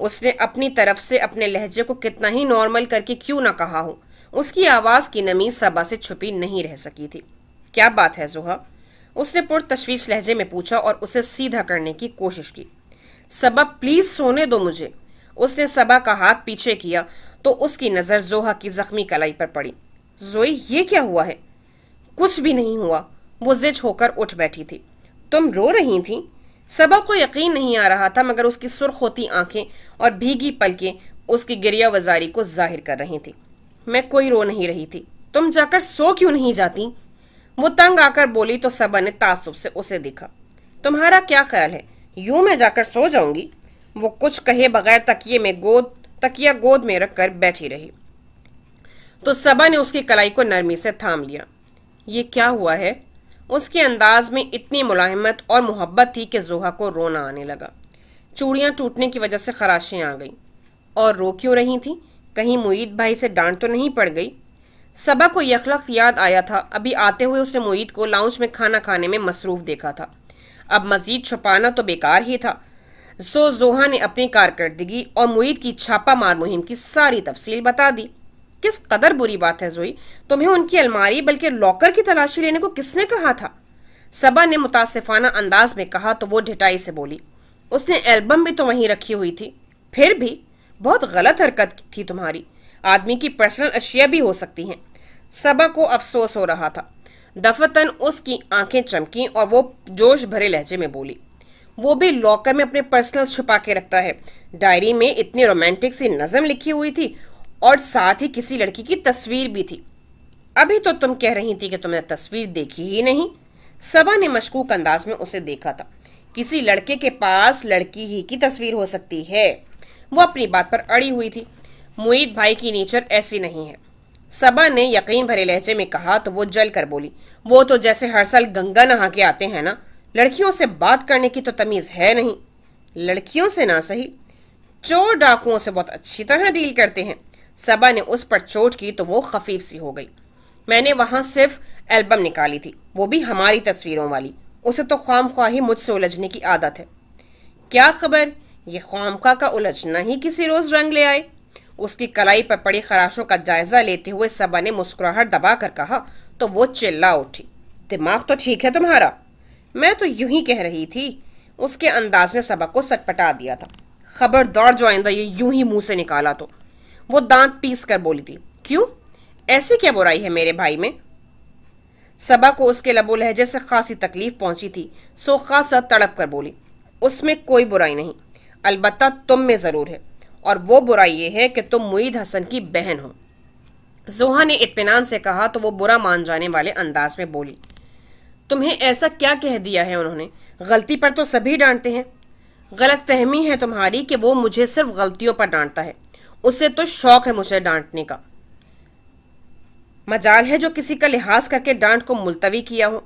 उसने अपनी तरफ से अपने लहजे को कितना ही नॉर्मल करके क्यों ना कहा हो उसकी आवाज़ की नमी सबा से छुपी नहीं रह सकी थी क्या बात है जोहा उसने पुर तश्वीश लहजे में पूछा और उसे सीधा करने की कोशिश की सबा प्लीज सोने दो मुझे उसने सबा का हाथ पीछे किया तो उसकी नज़र जोहा की जख्मी कलाई पर पड़ी जोई ये क्या हुआ है कुछ भी नहीं हुआ वो जिज होकर उठ बैठी थी तुम रो रही थी सबा को यकीन नहीं आ रहा था मगर उसकी सुर्ख होती आंखें और भीगी पलकें उसकी गिरिया वजारी को जाहिर कर रही थी मैं कोई रो नहीं रही थी तुम जाकर सो क्यों नहीं जाती वो तंग आकर बोली तो सबा ने तासुब से उसे दिखा तुम्हारा क्या ख्याल है यूं मैं जाकर सो जाऊंगी वो कुछ कहे बगैर तकिए में गोद तकिया गोद में रखकर बैठी रही तो सबा ने उसकी कलाई को नरमी से थाम लिया ये क्या हुआ है उसके अंदाज में इतनी मुलायमत और मोहब्बत थी कि जोहा को रोना आने लगा चूड़ियाँ टूटने की वजह से खराशें आ गईं और रो क्यों रही थी कहीं मुईद भाई से डांट तो नहीं पड़ गई सबा को यख अखलाक याद आया था अभी आते हुए उसने मोईद को लाउंज में खाना खाने में मसरूफ देखा था अब मजीद छुपाना तो बेकार ही था सो जोहा ने अपनी कारकर्दगी और मुईद की छापा मार मुहिम की सारी तफसील बता दी किस कदर बुरी बात है जोई तुम्हें उनकी अलमारी बल्कि लॉकर की तलाशी लेने को किसने कहा था सबा ने मुतासिफाना अंदाज में कहा तो वो ढिटाई से बोली उसने एल्बम भी तो वहीं रखी हुई थी फिर भी बहुत गलत हरकत थी तुम्हारी आदमी की पर्सनल अशिया भी हो सकती हैं सबा को अफसोस हो रहा था दफतन उसकी आंखें चमकी और वो जोश भरे लहजे में बोली वो भी लॉकर में अपने पर्सनल छुपा के रखता है डायरी में इतनी रोमांटिक सी नज़म लिखी हुई थी और साथ ही किसी लड़की की तस्वीर भी थी अभी तो तुम कह रही थी कि तुमने तस्वीर देखी ही नहीं सबा ने मशकूक अंदाज में उसे देखा था किसी लड़के के पास लड़की ही की तस्वीर हो सकती है वो अपनी बात पर अड़ी हुई थी मुईद भाई की नेचर ऐसी नहीं है सबा ने यकीन भरे लहजे में कहा तो वो जल कर बोली वो तो जैसे हर साल गंगा नहा के आते हैं ना लड़कियों से बात करने की तो तमीज़ है नहीं लड़कियों से ना सही चोर डाकुओं से बहुत अच्छी तरह डील करते हैं सबा ने उस पर चोट की तो वो खफीफ सी हो गई मैंने वहाँ सिर्फ एल्बम निकाली थी वो भी हमारी तस्वीरों वाली उसे तो खाम ही मुझसे उलझने की आदत है क्या खबर ये ख्वाम ख्वा का उलझना ही किसी रोज़ रंग ले आए उसकी कलाई पर पड़ी खराशों का जायजा लेते हुए सबा ने मुस्कुराहट दबाकर कहा तो वो चिल्ला उठी दिमाग तो ठीक है तुम्हारा मैं तो यूं ही कह रही थी उसके अंदाज ने सबा को सटपटा दिया था खबरदार जो आइंदा ये यूं ही मुंह से निकाला तो वो दांत पीस कर बोली थी क्यों ऐसी क्या बुराई है मेरे भाई में सबा को उसके लबो लहजे से खासी तकलीफ पहुंची थी सो खासा तड़प कर बोली उसमें कोई बुराई नहीं अलबत्ता तुम में ज़रूर है और वो बुरा ये है कि तुम मुईद हसन की बहन हो जोहा ने इतमान से कहा तो वो बुरा मान जाने वाले अंदाज में बोली तुम्हें ऐसा क्या कह दिया है उन्होंने गलती पर तो सभी डांटते हैं गलत फहमी है तुम्हारी कि वो मुझे सिर्फ गलतियों पर डांटता है उसे तो शौक है मुझे डांटने का मजाल है जो किसी का लिहाज करके डांट को मुलतवी किया हो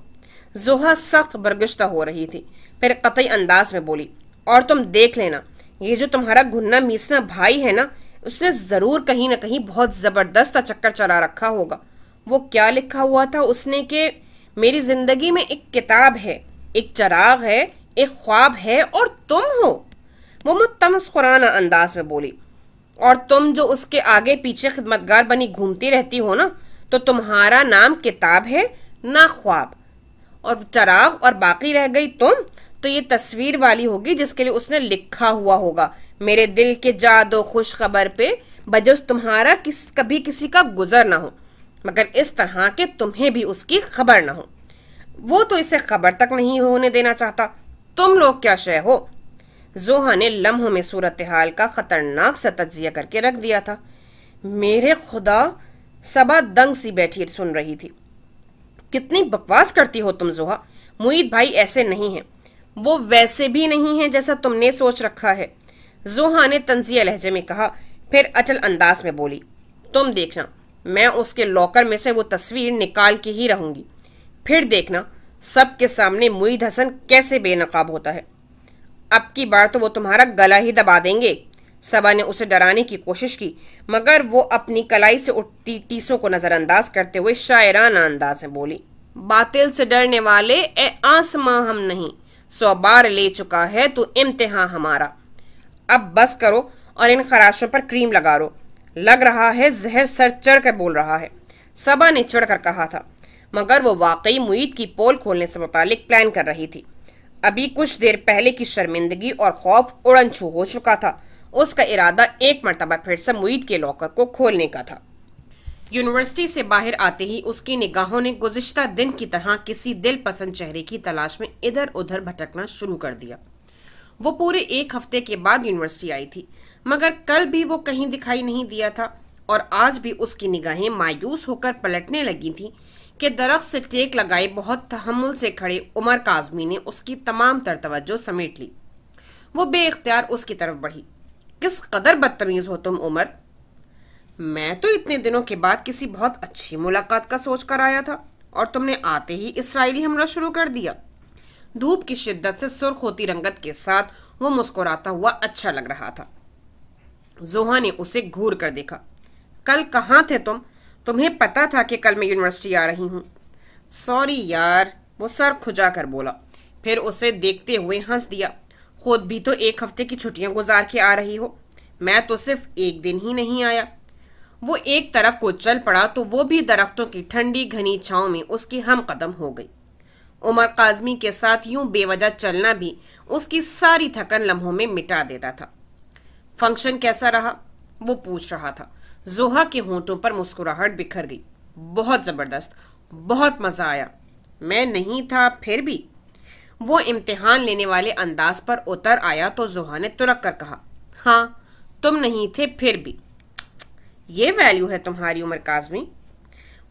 जोहा सख्त बरगश्ता हो रही थी फिर कतई अंदाज में बोली और तुम देख लेना ये जो तुम्हारा घुन्ना मीसना भाई है ना उसने ज़रूर कहीं ना कहीं बहुत ज़बरदस्त चक्कर चला रखा होगा वो क्या लिखा हुआ था उसने के मेरी ज़िंदगी में एक किताब है एक चराग है एक ख्वाब है और तुम हो वो मुतमस्कुराना अंदाज में बोली और तुम जो उसके आगे पीछे खिदमतगार बनी घूमती रहती हो ना तो तुम्हारा नाम किताब है ना ख्वाब और चराग और बाकी रह गई तुम तो, तो ये तस्वीर वाली होगी जिसके लिए उसने लिखा हुआ होगा मेरे दिल के जादो खुश खबर पे बजस तुम्हारा किस कभी किसी का गुजर ना हो मगर इस तरह के तुम्हें भी उसकी खबर ना हो वो तो इसे खबर तक नहीं होने देना चाहता तुम लोग क्या शय हो जोहा ने लम्हों में सूरत हाल का खतरनाक सा तजिया करके रख दिया था मेरे खुदा सबा दंग सी बैठी सुन रही थी कितनी बकवास करती हो तुम जोहा मुईद भाई ऐसे नहीं हैं वो वैसे भी नहीं है जैसा तुमने सोच रखा है जोहा ने तंजिया लहजे में कहा फिर अचल अंदाज में बोली तुम देखना मैं उसके लॉकर में से वो तस्वीर निकाल के ही रहूंगी फिर देखना सबके सामने मुईद हसन कैसे बेनकाब होता है अब की बार तो वो तुम्हारा गला ही दबा देंगे सबा ने उसे डराने की कोशिश की मगर वो अपनी कलाई से उठती टीसों को नज़रअंदाज करते हुए शायराना अंदाज में बोली बातिल से डरने वाले ए आसमां हम नहीं सौ बार ले चुका है तो इम्तहा हमारा अब बस करो और इन खराशों पर क्रीम लगा लो लग रहा है जहर सर चढ़ कर बोल रहा है सबा ने चढ़ कर कहा था मगर वो वाकई मुईद की पोल खोलने से मुतालिक प्लान कर रही थी अभी कुछ देर पहले की शर्मिंदगी और खौफ उड़न छू हो चुका था उसका इरादा एक मरतबा फिर से मुईद के लॉकर को खोलने का था यूनिवर्सिटी से बाहर आते ही उसकी निगाहों ने गुजशत दिन की तरह किसी दिल पसंद चेहरे की तलाश में इधर उधर भटकना शुरू कर दिया वो पूरे एक हफ्ते के बाद यूनिवर्सिटी आई थी मगर कल भी वो कहीं दिखाई नहीं दिया था और आज भी उसकी निगाहें मायूस होकर पलटने लगी थी कि दरख्त से टेक लगाए बहुत तहमुल से खड़े उमर काजमी ने उसकी तमाम तर तवज्जो समेट ली वो बेख्तियार उसकी तरफ बढ़ी किस कदर बदतमीज़ हो तुम उमर मैं तो इतने दिनों के बाद किसी बहुत अच्छी मुलाकात का सोच कर आया था और तुमने आते ही इसराइली हमला शुरू कर दिया धूप की शिद्दत से सुर्ख होती रंगत के साथ वो मुस्कुराता हुआ अच्छा लग रहा था जोहा ने उसे घूर कर देखा कल कहाँ थे तुम तुम्हें पता था कि कल मैं यूनिवर्सिटी आ रही हूँ सॉरी यार वो सर खुजा कर बोला फिर उसे देखते हुए हंस दिया खुद भी तो एक हफ्ते की छुट्टियां गुजार के आ रही हो मैं तो सिर्फ एक दिन ही नहीं आया वो एक तरफ को चल पड़ा तो वो भी दरख्तों की ठंडी घनी छाओं में उसकी हम कदम हो गई उमर काजमी के साथ यूं बेवजह चलना भी उसकी सारी थकन लम्हों में मिटा देता था फंक्शन कैसा रहा वो पूछ रहा था जोहा के होंठों पर मुस्कुराहट बिखर गई बहुत ज़बरदस्त बहुत मज़ा आया मैं नहीं था फिर भी वो इम्तिहान लेने वाले अंदाज पर उतर आया तो जोहा ने तुरक कर कहा हाँ तुम नहीं थे फिर भी ये वैल्यू है तुम्हारी उम्र काजमी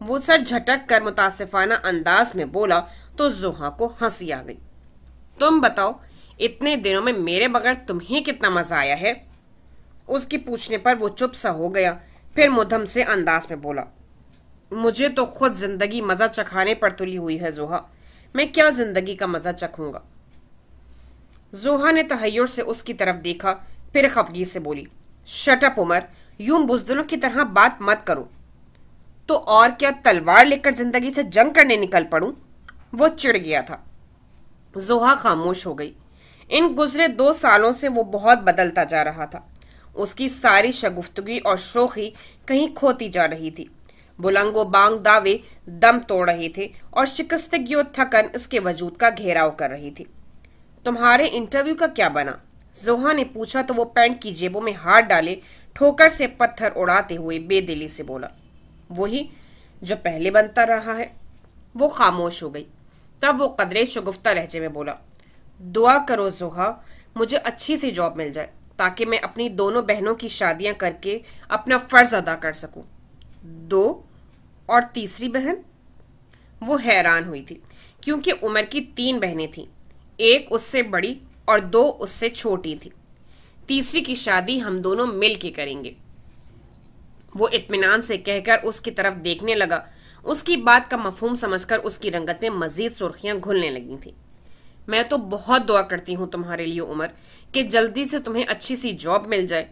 वो सर झटक कर मुतासिफाना अंदाज में बोला तो जोहा को हंसी आ गई तुम बताओ इतने दिनों में मेरे बगैर तुम्हें कितना मजा आया है उसकी पूछने पर वो चुप सा हो गया फिर मुधम से अंदाज में बोला मुझे तो खुद जिंदगी मजा चखाने पर तुली हुई है जोहा मैं क्या जिंदगी का मजा चखूंगा जोहा ने तहयर से उसकी तरफ देखा फिर खफगी से बोली शटअप उमर यूं बुजदलों की तरह बात मत करो तो और क्या तलवार लेकर जिंदगी से जंग करने निकल पड़ूं वो चिढ़ गया था जोहा खामोश हो गई इन गुजरे दो सालों से वो बहुत बदलता जा रहा था उसकी सारी शगुफ्तगी और शोखी कहीं खोती जा रही थी बुलंगो बांग दावे दम तोड़ रहे थे और शिकस्तगी थकन इसके वजूद का घेराव कर रही थी तुम्हारे इंटरव्यू का क्या बना जोहा ने पूछा तो वो पैंट की जेबों में हाथ डाले ठोकर से पत्थर उड़ाते हुए बेदिली से बोला वही जो पहले बनता रहा है वो खामोश हो गई तब वो कदरे शगुफ्ता लहजे में बोला दुआ करो जुहा मुझे अच्छी सी जॉब मिल जाए ताकि मैं अपनी दोनों बहनों की शादियां करके अपना फ़र्ज अदा कर सकूं। दो और तीसरी बहन वो हैरान हुई थी क्योंकि उमर की तीन बहनें थीं एक उससे बड़ी और दो उससे छोटी थी तीसरी की शादी हम दोनों मिल के करेंगे वो इतमान से कहकर उसकी तरफ देखने लगा उसकी बात का समझ समझकर उसकी रंगत में मजीद सुर्खियां घुलने लगी थी मैं तो बहुत दुआ करती हूँ तुम्हारे लिए उमर कि जल्दी से तुम्हें अच्छी सी जॉब मिल जाए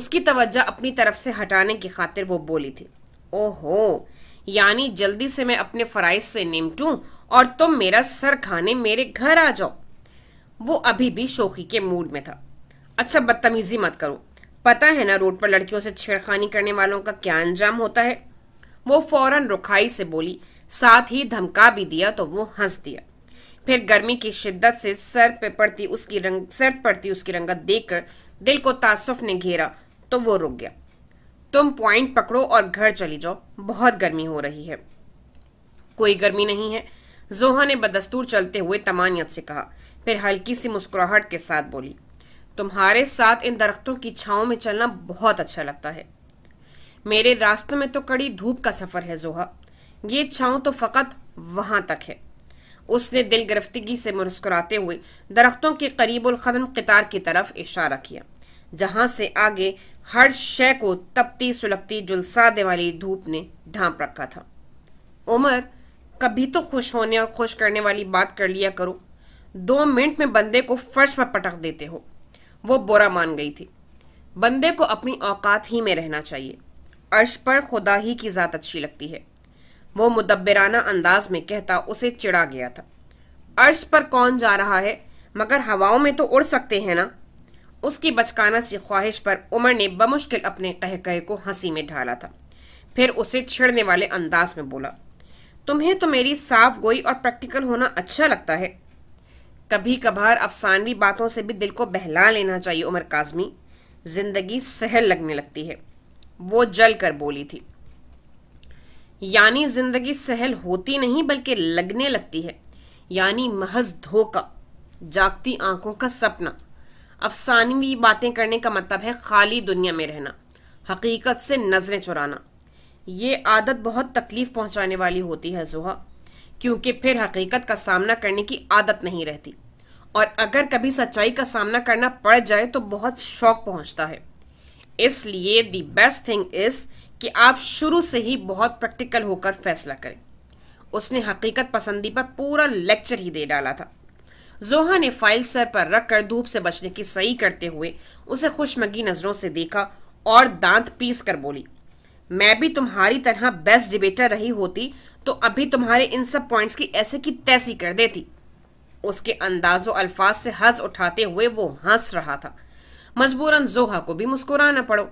उसकी तवज्जा अपनी तरफ से हटाने की खातिर वो बोली थी ओहो यानी जल्दी से मैं अपने फ़राइज से निमटू और तुम मेरा सर खाने मेरे घर आ जाओ वो अभी भी शोखी के मूड में था अच्छा बदतमीजी मत करो पता है ना रोड पर लड़कियों से छेड़खानी करने वालों का क्या अंजाम होता है वो फौरन रुखाई से बोली साथ ही धमका भी दिया तो वो हंस दिया फिर गर्मी की शिद्दत से सर पे पड़ती उसकी रंग सर पड़ती उसकी रंगत देखकर दिल को तासुफ ने घेरा तो वो रुक गया तुम पॉइंट पकड़ो और घर चली जाओ बहुत गर्मी हो रही है कोई गर्मी नहीं है जोहा ने बदस्तूर चलते हुए तमानियत से कहा फिर हल्की सी मुस्कुराहट के साथ बोली तुम्हारे साथ इन दरख्तों की छाव में चलना बहुत अच्छा लगता है मेरे रास्तों में तो कड़ी धूप का सफ़र है जोहा ये छाव तो फ़कत वहां तक है उसने दिल गिरफ्तगी से मुस्कुराते हुए दरख्तों के करीब उलखदम कतार की तरफ इशारा किया जहां से आगे हर शय को तपती सुलगती जुलसा दे वाली धूप ने ढांप रखा था उमर कभी तो खुश होने और खुश करने वाली बात कर लिया करो दो मिनट में बंदे को फर्श पर पटक देते हो वो बुरा मान गई थी बंदे को अपनी औकात ही में रहना चाहिए अर्श पर खुदा ही की ज़ात अच्छी लगती है वो मुदब्बराना अंदाज में कहता उसे चिड़ा गया था अर्श पर कौन जा रहा है मगर हवाओं में तो उड़ सकते हैं ना उसकी बचकाना सी ख्वाहिश पर उमर ने बमुश्किल अपने कह कहे को हंसी में ढाला था फिर उसे छिड़ने वाले अंदाज में बोला तुम्हें तो मेरी साफ गोई और प्रैक्टिकल होना अच्छा लगता है कभी कभार अफसानवी बातों से भी दिल को बहला लेना चाहिए उमर काजमी जिंदगी सहल लगने लगती है वो जल कर बोली थी यानी जिंदगी सहल होती नहीं बल्कि लगने लगती है यानी महज धोखा जागती आंखों का सपना अफसानवी बातें करने का मतलब है खाली दुनिया में रहना हकीकत से नज़रें चुराना ये आदत बहुत तकलीफ़ पहुंचाने वाली होती है जुहा क्योंकि फिर हकीकत का सामना करने की आदत नहीं रहती और अगर कभी सच्चाई का सामना करना पड़ जाए तो बहुत शौक पहुंचता है इसलिए दी बेस्ट थिंग इज कि आप शुरू से ही बहुत प्रैक्टिकल होकर फैसला करें उसने हकीकत पसंदी पर पूरा लेक्चर ही दे डाला था जोहा ने फाइल सर पर रखकर धूप से बचने की सही करते हुए उसे खुशमगी नजरों से देखा और दांत पीस कर बोली मैं भी तुम्हारी तरह बेस्ट डिबेटर रही होती तो अभी तुम्हारे इन सब पॉइंट्स की ऐसे की तैसी कर देती उसके अंदाजो अल्फाज से हंस उठाते हुए वो हंस रहा था मजबूरन जोहा को भी मुस्कुराना पड़ो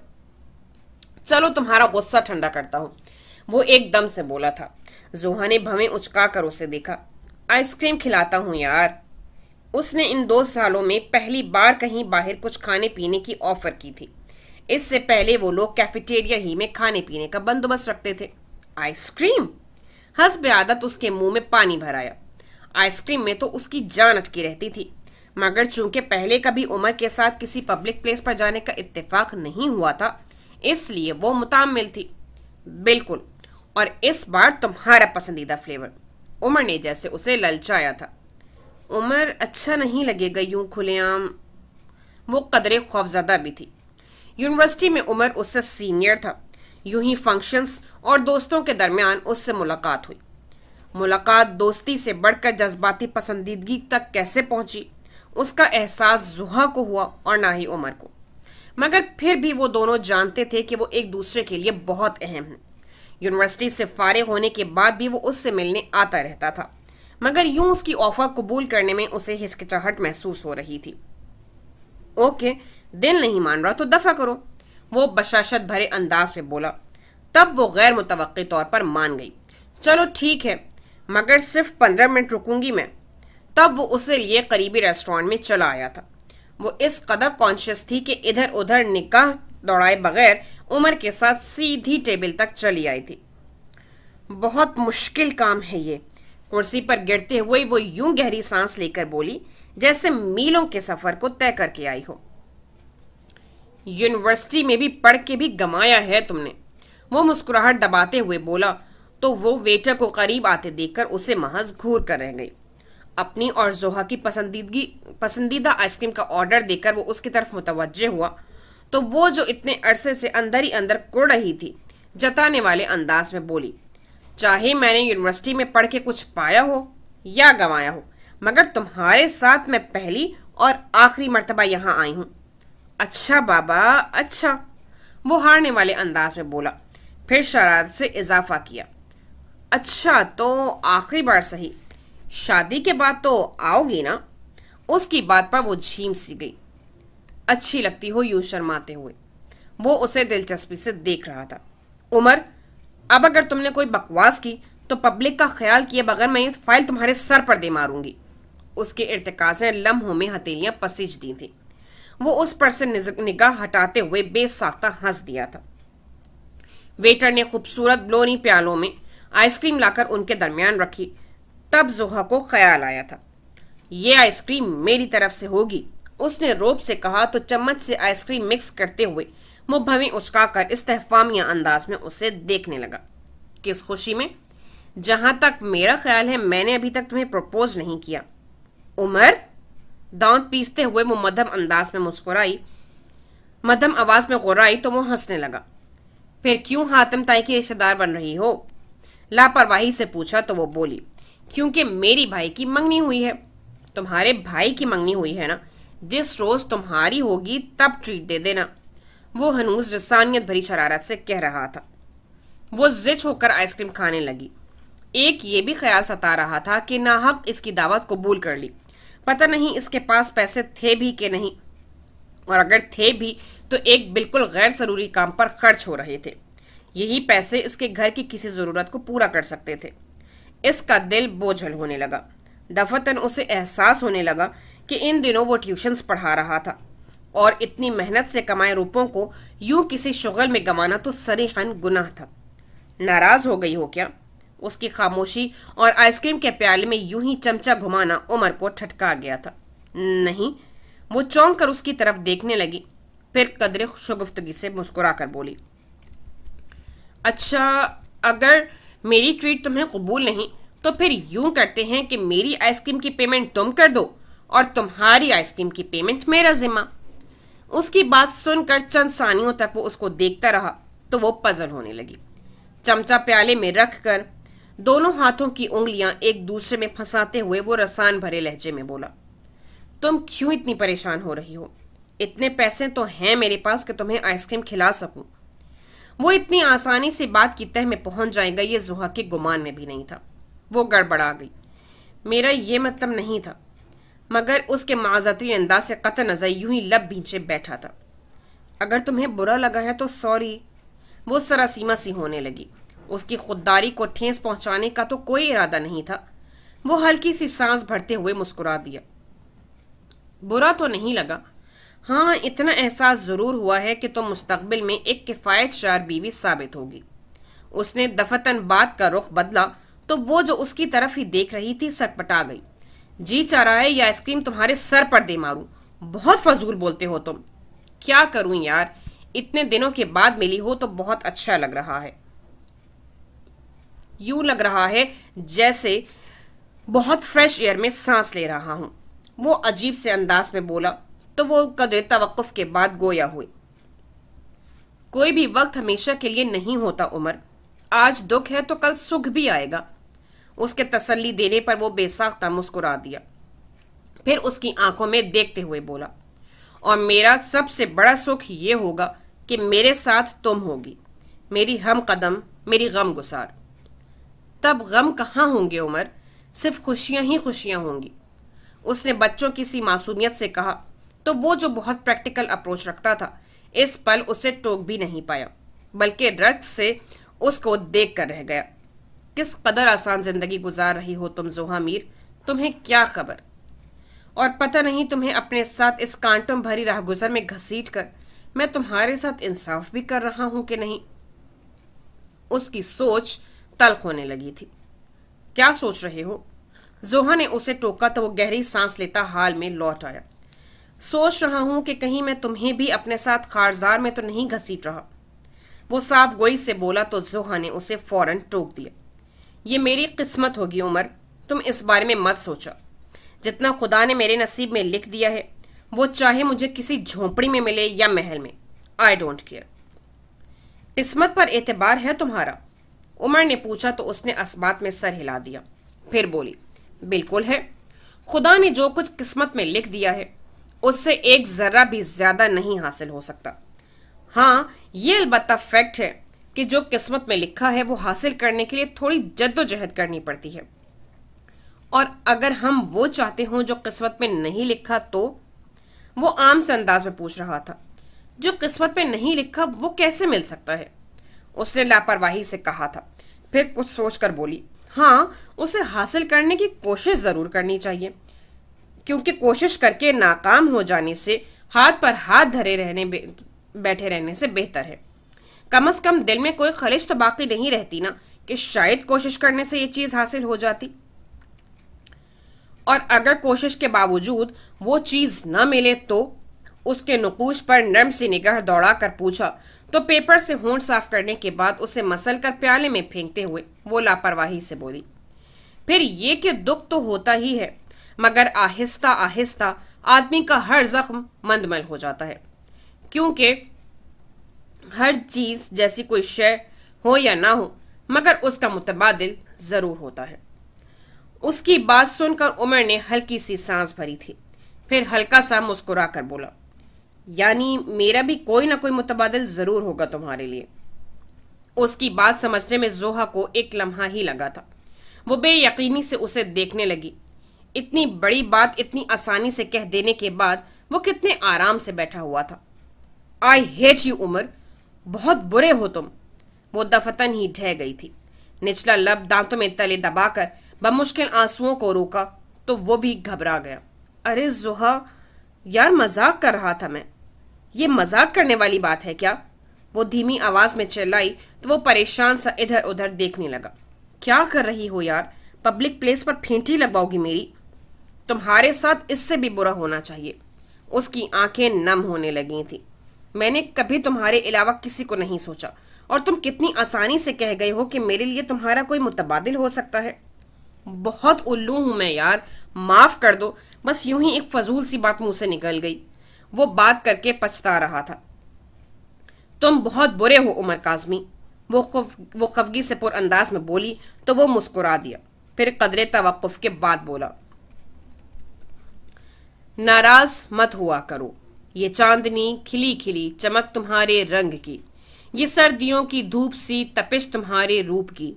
चलो तुम्हारा गुस्सा ठंडा करता हूं वो एकदम से बोला था जोहा ने भवें उचका कर उसे देखा आइसक्रीम खिलाता हूं यार उसने इन दो सालों में पहली बार कहीं बाहर कुछ खाने पीने की ऑफर की थी इससे पहले वो लोग कैफेटेरिया ही में खाने पीने का बंदोबस्त रखते थे आइसक्रीम हंसब आदत तो उसके मुंह में पानी भराया आइसक्रीम में तो उसकी जान अटकी रहती थी मगर चूंकि पहले कभी उमर के साथ किसी पब्लिक प्लेस पर जाने का इत्तेफाक नहीं हुआ था इसलिए वो मुतामिल थी बिल्कुल और इस बार तुम्हारा पसंदीदा फ्लेवर उमर ने जैसे उसे ललचाया था उमर अच्छा नहीं लगेगा यूं खुलेआम वो कदरे खौफजदा भी थी यूनिवर्सिटी में उमर उससे सीनियर था यूं ही फंक्शंस और दोस्तों के दरमियान उससे मुलाकात हुई मुलाकात दोस्ती से बढ़कर जज्बाती पसंदीदगी तक कैसे पहुंची उसका एहसास जुहा को हुआ और ना ही उमर को मगर फिर भी वो दोनों जानते थे कि वो एक दूसरे के लिए बहुत अहम हैं यूनिवर्सिटी से फारिग होने के बाद भी वो उससे मिलने आता रहता था मगर यूं उसकी ऑफर कबूल करने में उसे हिचकिचाहट महसूस हो रही थी ओके दिल नहीं मान रहा तो दफा करो वो बशाशत भरे अंदाज में बोला तब वो गैर मुतव तौर पर मान गई चलो ठीक है मगर सिर्फ पंद्रह मिनट रुकूंगी मैं तब वो उसे लिए करीबी रेस्टोरेंट में चला आया था वो इस कदर कॉन्शियस थी कि इधर उधर निकाह दौड़ाए बगैर उमर के साथ सीधी टेबल तक चली आई थी बहुत मुश्किल काम है ये कुर्सी पर गिरते हुए वो यूं गहरी सांस लेकर बोली जैसे मीलों के सफर को तय करके आई हो यूनिवर्सिटी में भी पढ़ के भी गमाया है तुमने वो मुस्कुराहट दबाते हुए बोला तो वो वेटर को करीब आते देखकर उसे महज घूर कर रह गई अपनी और जोहा की पसंदीदगी पसंदीदा आइसक्रीम का ऑर्डर देकर वो उसकी तरफ मुतवजह हुआ तो वो जो इतने अरसे से अंदर ही अंदर कुड़ रही थी जताने वाले अंदाज में बोली चाहे मैंने यूनिवर्सिटी में पढ़ के कुछ पाया हो या गंवाया हो मगर तुम्हारे साथ मैं पहली और आखिरी मरतबा यहाँ आई हूँ अच्छा बाबा अच्छा वो हारने वाले अंदाज में बोला फिर शरारत से इजाफा किया अच्छा तो आखिरी बार सही शादी के बाद तो आओगी ना उसकी बात पर वो झीम सी गई अच्छी लगती हो यूं शर्माते हुए वो उसे दिलचस्पी से देख रहा था उमर अब अगर तुमने कोई बकवास की तो पब्लिक का ख्याल किए बगैर मैं इस फाइल तुम्हारे सर पर दे मारूंगी उसके इरतकाज ने लम्हों में हथेलियां पसीज दी थीं वो उस पर से निगाह हटाते हुए बेसाख्ता हंस दिया था वेटर ने खूबसूरत ब्लोनी प्यालों में आइसक्रीम लाकर उनके दरमियान रखी तब जोहा को ख्याल आया था ये आइसक्रीम मेरी तरफ से होगी उसने रोब से कहा तो चम्मच से आइसक्रीम मिक्स करते हुए मुबहमी उचकाकर इस्तेफामिया अंदाज में उसे देखने लगा किस खुशी में जहां तक मेरा ख्याल है मैंने अभी तक तुम्हें प्रपोज नहीं किया उमर दांत पीसते हुए वो मध्यम अंदाज में मुस्कुराई मध्यम आवाज में गुर्राई तो वो हंसने लगा फिर क्यों हातिम ताई की रिश्तेदार बन रही हो लापरवाही से पूछा तो वो बोली क्योंकि मेरी भाई की मंगनी हुई है तुम्हारे भाई की मंगनी हुई है ना जिस रोज तुम्हारी होगी तब ट्रीट दे देना वो हनूज रसानियत भरी शरारत से कह रहा था वो जिच होकर आइसक्रीम खाने लगी एक ये भी ख्याल सता रहा था कि नाहक इसकी दावत कबूल कर ली पता नहीं इसके पास पैसे थे भी कि नहीं और अगर थे भी तो एक बिल्कुल गैर ज़रूरी काम पर खर्च हो रहे थे यही पैसे इसके घर की किसी ज़रूरत को पूरा कर सकते थे इसका दिल बोझल होने लगा दफतन उसे एहसास होने लगा कि इन दिनों वो ट्यूशन्स पढ़ा रहा था और इतनी मेहनत से कमाए रूपों को यूं किसी शुगल में गंवाना तो सरेहन गुनाह था नाराज़ हो गई हो क्या उसकी खामोशी और आइसक्रीम के प्याले में यूं ही चमचा घुमाना उमर को ठटका गया था नहीं वो चौंक कर उसकी तरफ देखने लगी फिर कदरे शगुफ्तगी से मुस्कुरा कर बोली अच्छा अगर मेरी ट्रीट तुम्हें कबूल नहीं तो फिर यूं करते हैं कि मेरी आइसक्रीम की पेमेंट तुम कर दो और तुम्हारी आइसक्रीम की पेमेंट मेरा जिम्मा उसकी बात सुनकर चंद सानियों तक वो उसको देखता रहा तो वो पजल होने लगी चमचा प्याले में रखकर दोनों हाथों की उंगलियां एक दूसरे में फंसाते हुए वो रसान भरे लहजे में बोला तुम क्यों इतनी परेशान हो रही हो इतने पैसे तो हैं मेरे पास कि तुम्हें आइसक्रीम खिला सकूं वो इतनी आसानी से बात की तह में पहुंच जाएगा ये जुहा के गुमान में भी नहीं था वो गड़बड़ा गई मेरा ये मतलब नहीं था मगर उसके माजतरी अंदाज से कत नज़र यूं ही लब भींचे बैठा था अगर तुम्हें बुरा लगा है तो सॉरी वो सरासीमा सी होने लगी उसकी खुददारी को ठेस पहुंचाने का तो कोई इरादा नहीं था वो हल्की सी सांस भरते हुए मुस्कुरा दिया बुरा तो नहीं लगा हाँ इतना एहसास ज़रूर हुआ है कि तुम तो मुस्तबिल में एक किफ़ायत शार बीवी साबित होगी उसने दफतन बात का रुख बदला तो वो जो उसकी तरफ ही देख रही थी सटपटा गई जी चाह रहा है यह आइसक्रीम तुम्हारे सर पर दे मारूं बहुत फजूल बोलते हो तुम क्या करूं यार इतने दिनों के बाद मिली हो तो बहुत अच्छा लग रहा है यूं लग रहा है जैसे बहुत फ्रेश एयर में सांस ले रहा हूं वो अजीब से अंदाज में बोला तो वो कदर तवक़ के बाद गोया हुई कोई भी वक्त हमेशा के लिए नहीं होता उमर आज दुख है तो कल सुख भी आएगा उसके तसल्ली देने पर वो बेसाख्ता मुस्कुरा दिया फिर उसकी आंखों में देखते हुए बोला और मेरा सबसे बड़ा सुख ये होगा कि मेरे साथ तुम होगी मेरी हम कदम मेरी गम गुसार तब गम कहाँ होंगे उमर सिर्फ खुशियाँ ही खुशियाँ होंगी उसने बच्चों की सी मासूमियत से कहा तो वो जो बहुत प्रैक्टिकल अप्रोच रखता था इस पल उसे टोक भी नहीं पाया बल्कि रक्त से उसको देख कर रह गया किस कदर आसान जिंदगी गुजार रही हो तुम जोहा मीर तुम्हें क्या खबर और पता नहीं तुम्हें अपने साथ इस कांटों भरी राह गुजर में घसीट कर मैं तुम्हारे साथ इंसाफ भी कर रहा हूं कि नहीं उसकी सोच तलख होने लगी थी क्या सोच रहे हो जोहा ने उसे टोका तो वो गहरी सांस लेता हाल में लौट आया सोच रहा हूं कि कहीं मैं तुम्हें भी अपने साथ खारजार में तो नहीं घसीट रहा वो साफ गोई से बोला तो जोहा ने उसे फौरन टोक दिया ये मेरी किस्मत होगी उमर तुम इस बारे में मत सोचा जितना खुदा ने मेरे नसीब में लिख दिया है वो चाहे मुझे किसी झोंपड़ी में मिले या महल में आई डोंट केयर किस्मत पर एतबार है तुम्हारा उमर ने पूछा तो उसने असबात में सर हिला दिया फिर बोली बिल्कुल है खुदा ने जो कुछ किस्मत में लिख दिया है उससे एक ज़रा भी ज़्यादा नहीं हासिल हो सकता हाँ ये अलबत्ता फैक्ट है कि जो किस्मत में लिखा है वो हासिल करने के लिए थोड़ी जद्दोजहद करनी पड़ती है और अगर हम वो चाहते हों जो किस्मत में नहीं लिखा तो वो आम से अंदाज में पूछ रहा था जो किस्मत में नहीं लिखा वो कैसे मिल सकता है उसने लापरवाही से कहा था फिर कुछ सोचकर बोली हाँ उसे हासिल करने की कोशिश ज़रूर करनी चाहिए क्योंकि कोशिश करके नाकाम हो जाने से हाथ पर हाथ धरे रहने बैठे रहने से बेहतर है कम अज कम दिल में कोई खलिश तो बाकी नहीं रहती ना कि शायद कोशिश करने से ये चीज़ हासिल हो जाती और अगर कोशिश के बावजूद वो चीज़ ना मिले तो उसके नकूश पर नर्म सी निगाह दौड़ा कर पूछा तो पेपर से होंठ साफ करने के बाद उसे मसल कर प्याले में फेंकते हुए वो लापरवाही से बोली फिर ये कि दुख तो होता ही है मगर आहिस्ता आहिस्ता आदमी का हर जख्म मंदमल हो जाता है क्योंकि हर चीज जैसी कोई शय हो या ना हो मगर उसका मुतबादिल ज़रूर होता है उसकी बात सुनकर उमर ने हल्की सी सांस भरी थी फिर हल्का सा मुस्कुरा कर बोला यानी मेरा भी कोई ना कोई मुतबादल ज़रूर होगा तुम्हारे लिए उसकी बात समझने में जोहा को एक लम्हा ही लगा था वो बेयकीनी से उसे देखने लगी इतनी बड़ी बात इतनी आसानी से कह देने के बाद वो कितने आराम से बैठा हुआ था आई हेट यू उमर बहुत बुरे हो तुम वो दफतन ही ढह गई थी निचला लब दांतों में तले दबाकर बमुश्किल आंसुओं को रोका तो वो भी घबरा गया अरे जोहा यार मजाक कर रहा था मैं ये मजाक करने वाली बात है क्या वो धीमी आवाज में चिल्लाई तो वो परेशान सा इधर उधर देखने लगा क्या कर रही हो यार पब्लिक प्लेस पर फेंटी लगवाओगी मेरी तुम्हारे साथ इससे भी बुरा होना चाहिए उसकी आंखें नम होने लगी थी मैंने कभी तुम्हारे अलावा किसी को नहीं सोचा और तुम कितनी आसानी से कह गए हो कि मेरे लिए तुम्हारा कोई मुतबादिल हो सकता है बहुत उल्लू हूं मैं यार माफ कर दो बस यूं ही एक फजूल सी बात मुंह से निकल गई वो बात करके पछता रहा था तुम बहुत बुरे हो उमर काजमी वो खुफ, वो खफगी से पुरअंदाज में बोली तो वो मुस्कुरा दिया फिर कदरे तवक़ के बाद बोला नाराज मत हुआ करो ये चांदनी खिली खिली चमक तुम्हारे रंग की ये सर्दियों की धूप सी तपिश तुम्हारे रूप की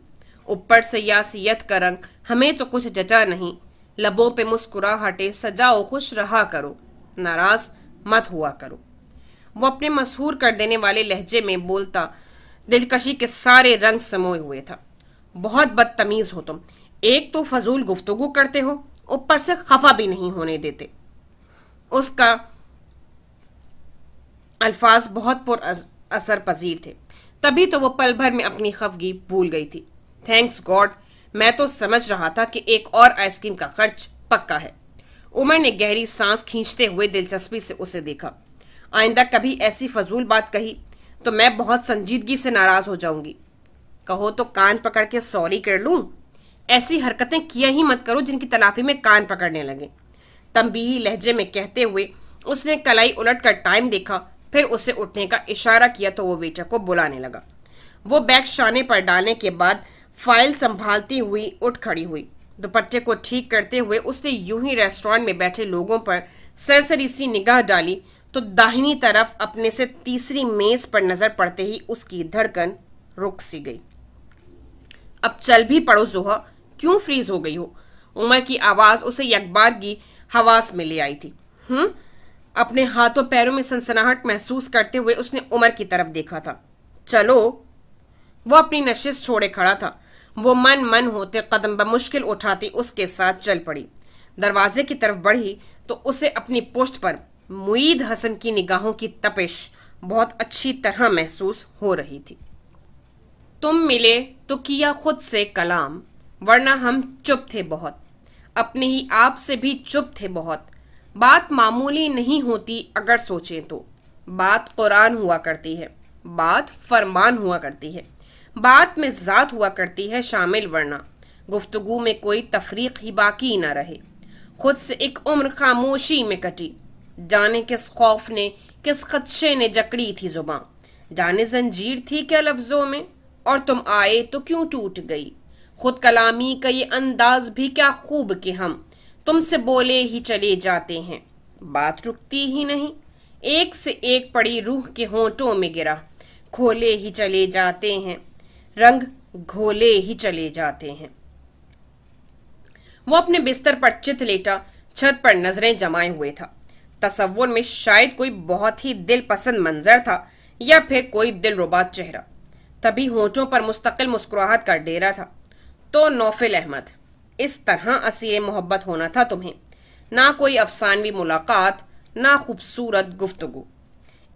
ऊपर से यासियत का रंग हमें तो कुछ जचा नहीं लबों पे मुस्कुरा हटे सजाओ खुश रहा करो नाराज मत हुआ करो वो अपने मशहूर कर देने वाले लहजे में बोलता दिलकशी के सारे रंग समोए हुए था बहुत बदतमीज हो तुम एक तो फजूल गुफ्तगु करते हो ऊपर से खफा भी नहीं होने देते उसका अल्फाज बहुत पुर असर पजीर थे तभी तो वो पल भर में अपनी खफगी भूल गई थी थैंक्स गॉड मैं तो समझ रहा था कि एक और आइसक्रीम का खर्च पक्का है उमर ने गहरी सांस खींचते हुए दिलचस्पी से उसे देखा आइंदा कभी ऐसी फजूल बात कही तो मैं बहुत संजीदगी से नाराज हो जाऊंगी कहो तो कान पकड़ के सॉरी कर लूं ऐसी हरकतें किया ही मत करो जिनकी तलाफी में कान पकड़ने लगे तंबीही लहजे में कहते हुए उसने कलाई उलट कर टाइम देखा फिर उसे उठने का इशारा किया तो वो वेटर को बुलाने लगा वो बैग शाने पर डालने के बाद फाइल संभालती हुई उठ खड़ी हुई दुपट्टे को ठीक करते हुए उसने यूं ही रेस्टोरेंट में बैठे लोगों पर सरसरी सी निगाह डाली तो दाहिनी तरफ अपने से तीसरी मेज पर नजर पड़ते ही उसकी धड़कन रुक सी गई अब चल भी पड़ो जोहा क्यों फ्रीज हो गई हो उमर की आवाज उसे की हवास में ले आई थी हम्म अपने हाथों पैरों में सनसनाहट महसूस करते हुए उसने उमर की तरफ देखा था चलो वो अपनी नशिश छोड़े खड़ा था वो मन मन होते कदम बमुश्किल उठाती उसके साथ चल पड़ी दरवाजे की तरफ बढ़ी तो उसे अपनी पोस्ट पर मुईद हसन की निगाहों की तपिश बहुत अच्छी तरह महसूस हो रही थी तुम मिले तो किया खुद से कलाम वरना हम चुप थे बहुत अपने ही आप से भी चुप थे बहुत बात मामूली नहीं होती अगर सोचें तो बात कुरान हुआ करती है बात फरमान हुआ करती है बात में ज़ात हुआ करती है शामिल वरना गुफ्तगु में कोई तफरीक ही बाकी न रहे खुद से एक उम्र खामोशी में कटी जाने किस खौफ ने किस खदशे ने जकड़ी थी जुबा जाने जंजीर थी क्या लफ्ज़ों में और तुम आए तो क्यों टूट गई खुद कलामी का ये अंदाज भी क्या खूब के हम तुमसे बोले ही चले जाते हैं बात रुकती ही नहीं एक से एक पड़ी रूह के होटों में गिरा खोले ही चले जाते हैं रंग घोले ही चले जाते हैं वो अपने बिस्तर पर चित लेटा छत पर नजरें जमाए हुए था तस्वुर में शायद कोई बहुत ही दिल पसंद मंजर था या फिर कोई दिल रुबा चेहरा तभी होठों पर मुस्तकिल मुस्कुराहट का डेरा था तो नौफिल अहमद इस तरह असीर मोहब्बत होना था तुम्हें ना कोई अफसानवी मुलाकात ना खूबसूरत गुफ्तगु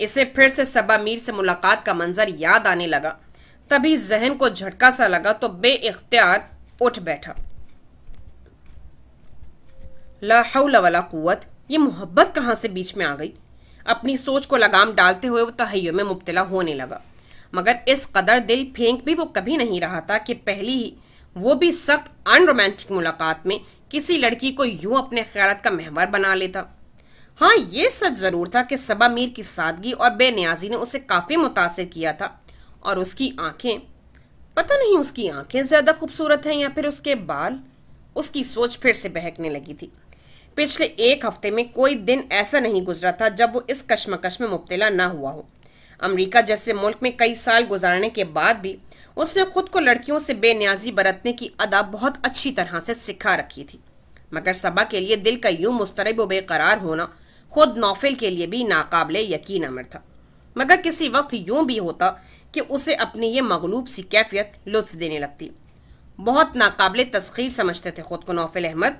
इसे फिर से सबा मीर से मुलाकात का मंजर याद आने लगा तभी जहन को झटका सा लगा तो बे इख्तियार उठ बैठा लाहौला वाला कुत ये मोहब्बत कहां से बीच में आ गई अपनी सोच को लगाम डालते हुए वो तहैयों में मुबतला होने लगा मगर इस कदर दिल फेंक भी वो कभी नहीं रहा था कि पहली ही वो भी सख्त अनरोमांटिक मुलाकात में किसी लड़की को यूं अपने ख्याल का मेहमान बना लेता हाँ ये सच ज़रूर था कि सबा मीर की सादगी और बेनियाजी ने उसे काफ़ी मुतासर किया था और उसकी आंखें पता नहीं उसकी आंखें ज़्यादा खूबसूरत हैं या फिर उसके बाल उसकी सोच फिर से बहकने लगी थी पिछले एक हफ्ते में कोई दिन ऐसा नहीं गुजरा था जब वो इस कश्मकश में मुबतला ना हुआ हो अमेरिका जैसे मुल्क में कई साल गुजारने के बाद भी उसने खुद को लड़कियों से बेन्याजी बरतने की अदा बहुत अच्छी तरह से सिखा रखी थी मगर सबा के लिए दिल का यूं मुस्तरब बेकरार होना खुद नौफिल के लिए भी नाकाबले यकीन अमर था मगर किसी वक्त यूं भी होता कि उसे अपनी ये मगलूब सी कैफियत लुत्फ देने लगती बहुत नाकबले तस्खीर समझते थे खुद को नौफिल अहमद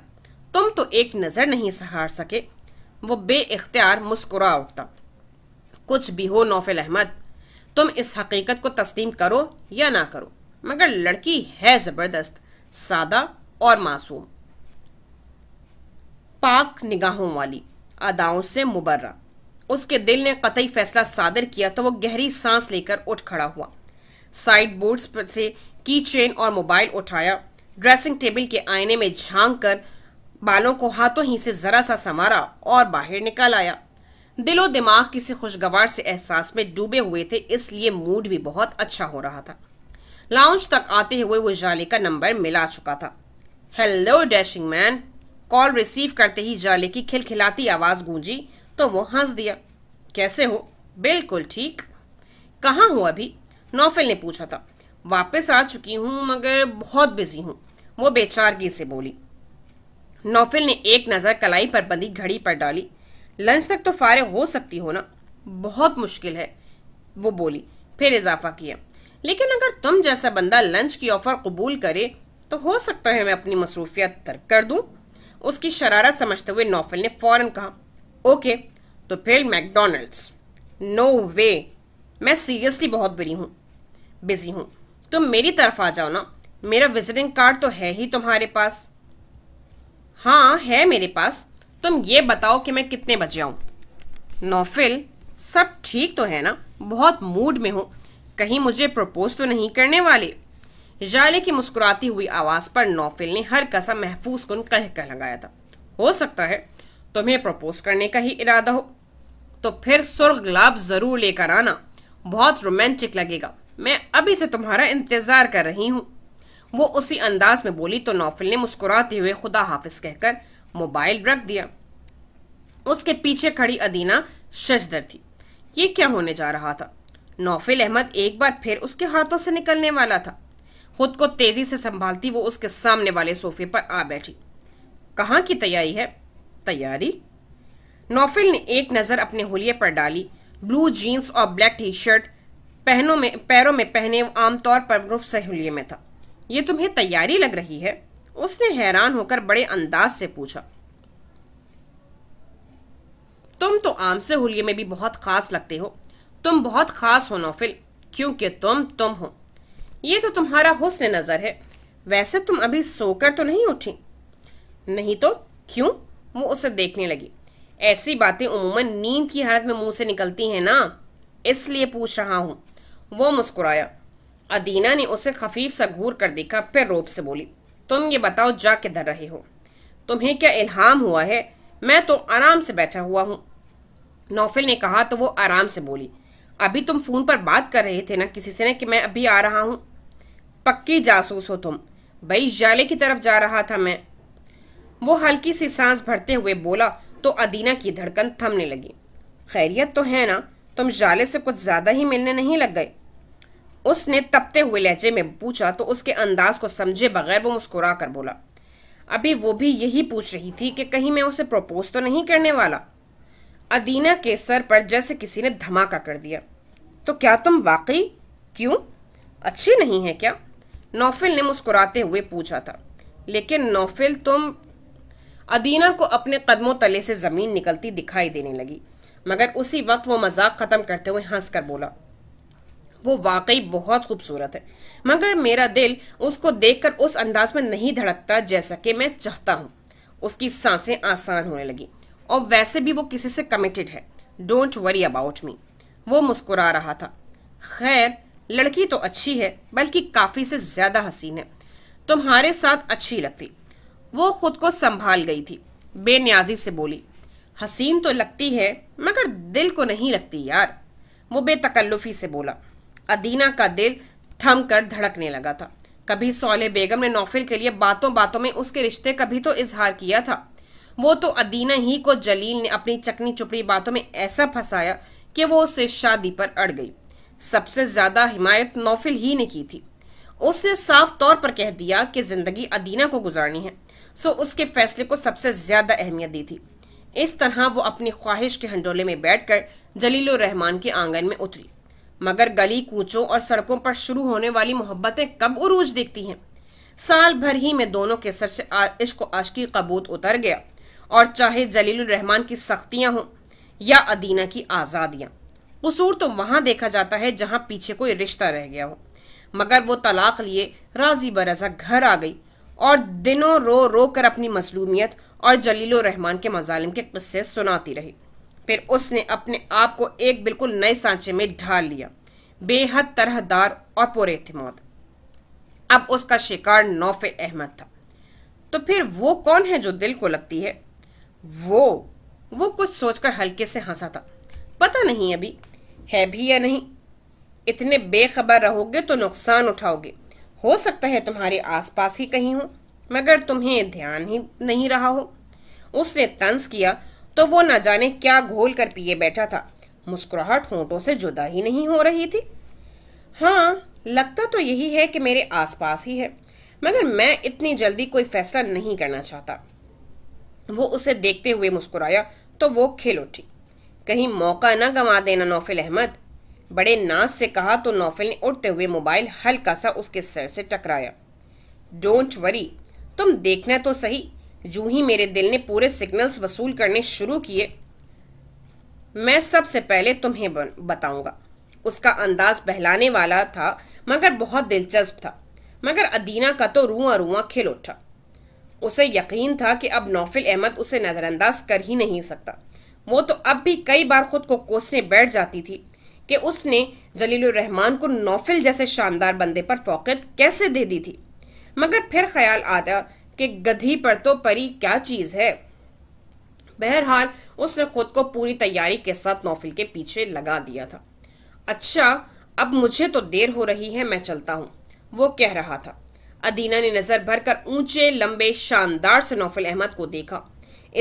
तुम तो एक नज़र नहीं सहार सके वो बे इख्तियार मुस्कुरा उठता कुछ भी हो नौफिल अहमद तुम इस हकीकत को तस्लीम करो या ना करो मगर लड़की है ज़बरदस्त सादा और मासूम पाक निगाहों वाली अदाओं से मुबर्रा उसके दिल ने कतई फैसला सादर किया तो वो गहरी सांस लेकर उठ खड़ा हुआ साइड बोर्ड से की चेन और मोबाइल उठाया ड्रेसिंग टेबल के आईने में झांक कर बालों को हाथों ही से जरा सा समारा और बाहर निकल आया दिलो दिमाग किसी खुशगवार से एहसास में डूबे हुए थे इसलिए मूड भी बहुत अच्छा हो रहा था लाउंज तक आते हुए वो जाले का नंबर मिला चुका था hello dashing man call receive करते ही जाले की खिलखिलाती आवाज गूंजी तो वो हंस दिया कैसे हो बिल्कुल ठीक कहाँ हो अभी नौफिल ने पूछा था वापस आ चुकी हूँ मगर बहुत बिजी हूँ वो बेचारगी से बोली नौफिल ने एक नज़र कलाई पर बंधी घड़ी पर डाली लंच तक तो फारे हो सकती हो ना बहुत मुश्किल है वो बोली फिर इजाफा किया लेकिन अगर तुम जैसा बंदा लंच की ऑफर कबूल करे तो हो सकता है मैं अपनी मसरूफियात तर्क कर दूं उसकी शरारत समझते हुए नौफिल ने फौरन कहा ओके तो फिर मैकडोनल्ड्स नो वे मैं सीरियसली बहुत बुरी हूँ बिजी हूँ तुम तो मेरी तरफ आ जाओ ना मेरा विजिटिंग कार्ड तो है ही तुम्हारे पास हाँ है मेरे पास तुम ये बताओ कि मैं कितने बजे आऊँ नौफिल सब ठीक तो है ना बहुत मूड में हूँ कहीं मुझे प्रपोज तो नहीं करने वाले जाले की मुस्कुराती हुई आवाज़ पर नौफिल ने हर कसम महफूज कन कह कह लगाया था हो सकता है तुम्हें प्रपोज करने का ही इरादा हो तो फिर सुर्ख गुलाब जरूर लेकर आना बहुत रोमांचिक लगेगा मैं अभी से तुम्हारा इंतजार कर रही हूँ वो उसी अंदाज में बोली तो नौफिल ने मुस्कुराते हुए खुदा हाफिज कहकर मोबाइल रख दिया उसके पीछे खड़ी अदीना शशदर थी ये क्या होने जा रहा था नौफिल अहमद एक बार फिर उसके हाथों से निकलने वाला था खुद को तेजी से संभालती वो उसके सामने वाले सोफे पर आ बैठी कहाँ की तैयारी है तैयारी नौफिल ने एक नज़र अपने होलिये पर डाली ब्लू जीन्स और ब्लैक टी शर्ट पहनों में पैरों में पहने आमतौर पर से होलिये में था ये तुम्हें तैयारी लग रही है उसने हैरान होकर बड़े अंदाज से पूछा तुम तो आम से होलिये में भी बहुत खास लगते हो तुम बहुत खास हो नौफिल क्योंकि तुम तुम हो ये तो तुम्हारा हुस्न नजर है वैसे तुम अभी सोकर तो नहीं उठी नहीं तो क्यों वो उसे देखने लगी ऐसी बातें उमूमन नींद की हालत में मुंह से निकलती हैं ना इसलिए पूछ रहा हूँ वो मुस्कुराया अदीना ने उसे खफीफ सा घूर कर देखा फिर रोब से बोली तुम ये बताओ जा किधर रहे हो तुम्हें क्या इल्हाम हुआ है मैं तो आराम से बैठा हुआ हूँ नौफिल ने कहा तो वो आराम से बोली अभी तुम फ़ोन पर बात कर रहे थे ना किसी से ना कि मैं अभी आ रहा हूँ पक्की जासूस हो तुम भाई जाले की तरफ जा रहा था मैं वो हल्की सी सांस भरते हुए बोला तो अदीना की धड़कन थमने लगी खैरियत तो है ना तुम जाले से कुछ ज़्यादा ही मिलने नहीं लग गए उसने तपते हुए लहजे में पूछा तो उसके अंदाज को समझे बगैर वो मुस्कुरा कर बोला अभी वो भी यही पूछ रही थी कि कहीं मैं उसे प्रपोज तो नहीं करने वाला अदीना के सर पर जैसे किसी ने धमाका कर दिया तो क्या तुम वाकई क्यों अच्छी नहीं है क्या नौफिल ने मुस्कुराते हुए पूछा था लेकिन नौफिल तुम अदीना को अपने कदमों तले से ज़मीन निकलती दिखाई देने लगी मगर उसी वक्त वो मजाक ख़त्म करते हुए हंस कर बोला वो वाकई बहुत खूबसूरत है मगर मेरा दिल उसको देखकर उस अंदाज में नहीं धड़कता जैसा कि मैं चाहता हूँ उसकी सांसें आसान होने लगी और वैसे भी वो किसी से कमिटेड है डोंट वरी अबाउट मी वो मुस्कुरा रहा था खैर लड़की तो अच्छी है बल्कि काफ़ी से ज़्यादा हसीन है तुम्हारे साथ अच्छी लगती वो खुद को संभाल गई थी बेन्याजी से बोली हसीन तो लगती है मगर दिल को नहीं लगती यार वो बेतकल्लुफी से बोला अदीना का दिल थम कर धड़कने लगा था कभी सोले बेगम ने नौफिल के लिए बातों बातों में उसके रिश्ते का भी तो इजहार किया था वो तो अदीना ही को जलील ने अपनी चकनी चुपड़ी बातों में ऐसा फंसाया कि वो उससे शादी पर अड़ गई सबसे ज्यादा हिमायत नौफिल ही ने की थी उसने साफ तौर पर कह दिया कि जिंदगी अदीना को गुजारनी है सो उसके फैसले को सबसे ज्यादा अहमियत दी थी इस तरह वो अपनी ख्वाहिश के हंडोले में बैठकर जलील रहमान के आंगन में उतरी मगर गली कूचों और सड़कों पर शुरू होने वाली मोहब्बतें कब उरूज देखती हैं साल भर ही में दोनों के सर से इश्क आशकी कबूत उतर गया और चाहे जलील रहमान की सख्तियां हों या अदीना की आज़ादियां कसूर तो वहां देखा जाता है जहां पीछे कोई रिश्ता रह गया हो मगर वो तलाक लिए राजी बरसा घर आ गई और दिनों रो रो कर अपनी मसलूमियत और जलील रहमान के मजालिम के किस्से सुनाती रही फिर उसने अपने आप को एक बिल्कुल नए सांचे में ढाल लिया बेहद तरहदार और मौत अब उसका शिकार नौफ अहमद था तो फिर वो कौन है जो दिल को लगती है वो वो कुछ सोचकर हल्के से हंसा था पता नहीं अभी है भी या नहीं इतने बेखबर रहोगे तो नुकसान उठाओगे हो सकता है तुम्हारे आसपास ही कहीं हो मगर तुम्हें ध्यान ही नहीं रहा हो उसने तंस किया तो वो न जाने क्या घोल कर पिए बैठा था मुस्कुराहट होंठों से जुदा ही नहीं हो रही थी हाँ लगता तो यही है कि मेरे आसपास ही है मगर मैं इतनी जल्दी कोई फैसला नहीं करना चाहता वो उसे देखते हुए मुस्कुराया तो वो खिल उठी कहीं मौका न गंवा देना नौफिल अहमद बड़े नाज से कहा तो नौफिल ने उठते हुए मोबाइल हल्का सा उसके सर से टकराया डोंट वरी तुम देखना तो सही जू ही मेरे दिल ने पूरे सिग्नल्स वसूल करने शुरू किए मैं सबसे पहले तुम्हें बताऊंगा उसका अंदाज बहलाने वाला था मगर बहुत दिलचस्प था मगर अदीना का तो रुआ रुआ खिल उठा उसे यकीन था कि अब नौफिल अहमद उसे नज़रअंदाज कर ही नहीं सकता वो तो अब भी कई बार खुद को कोसने बैठ जाती थी कि उसने जलील रहमान को नौफिल जैसे शानदार बंदे पर फोकत कैसे दे दी थी मगर फिर ख्याल आता कि गधी पर तो परी क्या चीज़ है बहरहाल उसने खुद को पूरी तैयारी के साथ नौफिल के पीछे लगा दिया था अच्छा अब मुझे तो देर हो रही है मैं चलता हूँ वो कह रहा था अदीना ने नज़र भरकर ऊंचे लंबे शानदार से नौफिल अहमद को देखा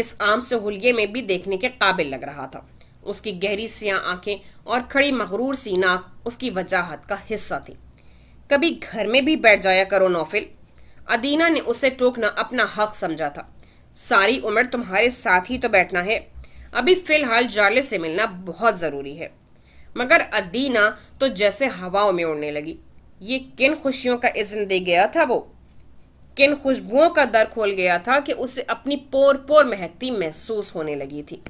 इस आम से हुलिये में भी देखने के काबिल लग रहा था उसकी गहरी सियाह आंखें और खड़ी मगरूर सी नाक उसकी वजाहत का हिस्सा थी कभी घर में भी बैठ जाया करो नौफिल अदीना ने उसे टोकना अपना हक समझा था सारी उम्र तुम्हारे साथ ही तो बैठना है अभी फिलहाल जाले से मिलना बहुत ज़रूरी है मगर अदीना तो जैसे हवाओं में उड़ने लगी ये किन खुशियों का इज्जन दे गया था वो किन खुशबुओं का दर खोल गया था कि उसे अपनी पोर पोर महकती महसूस होने लगी थी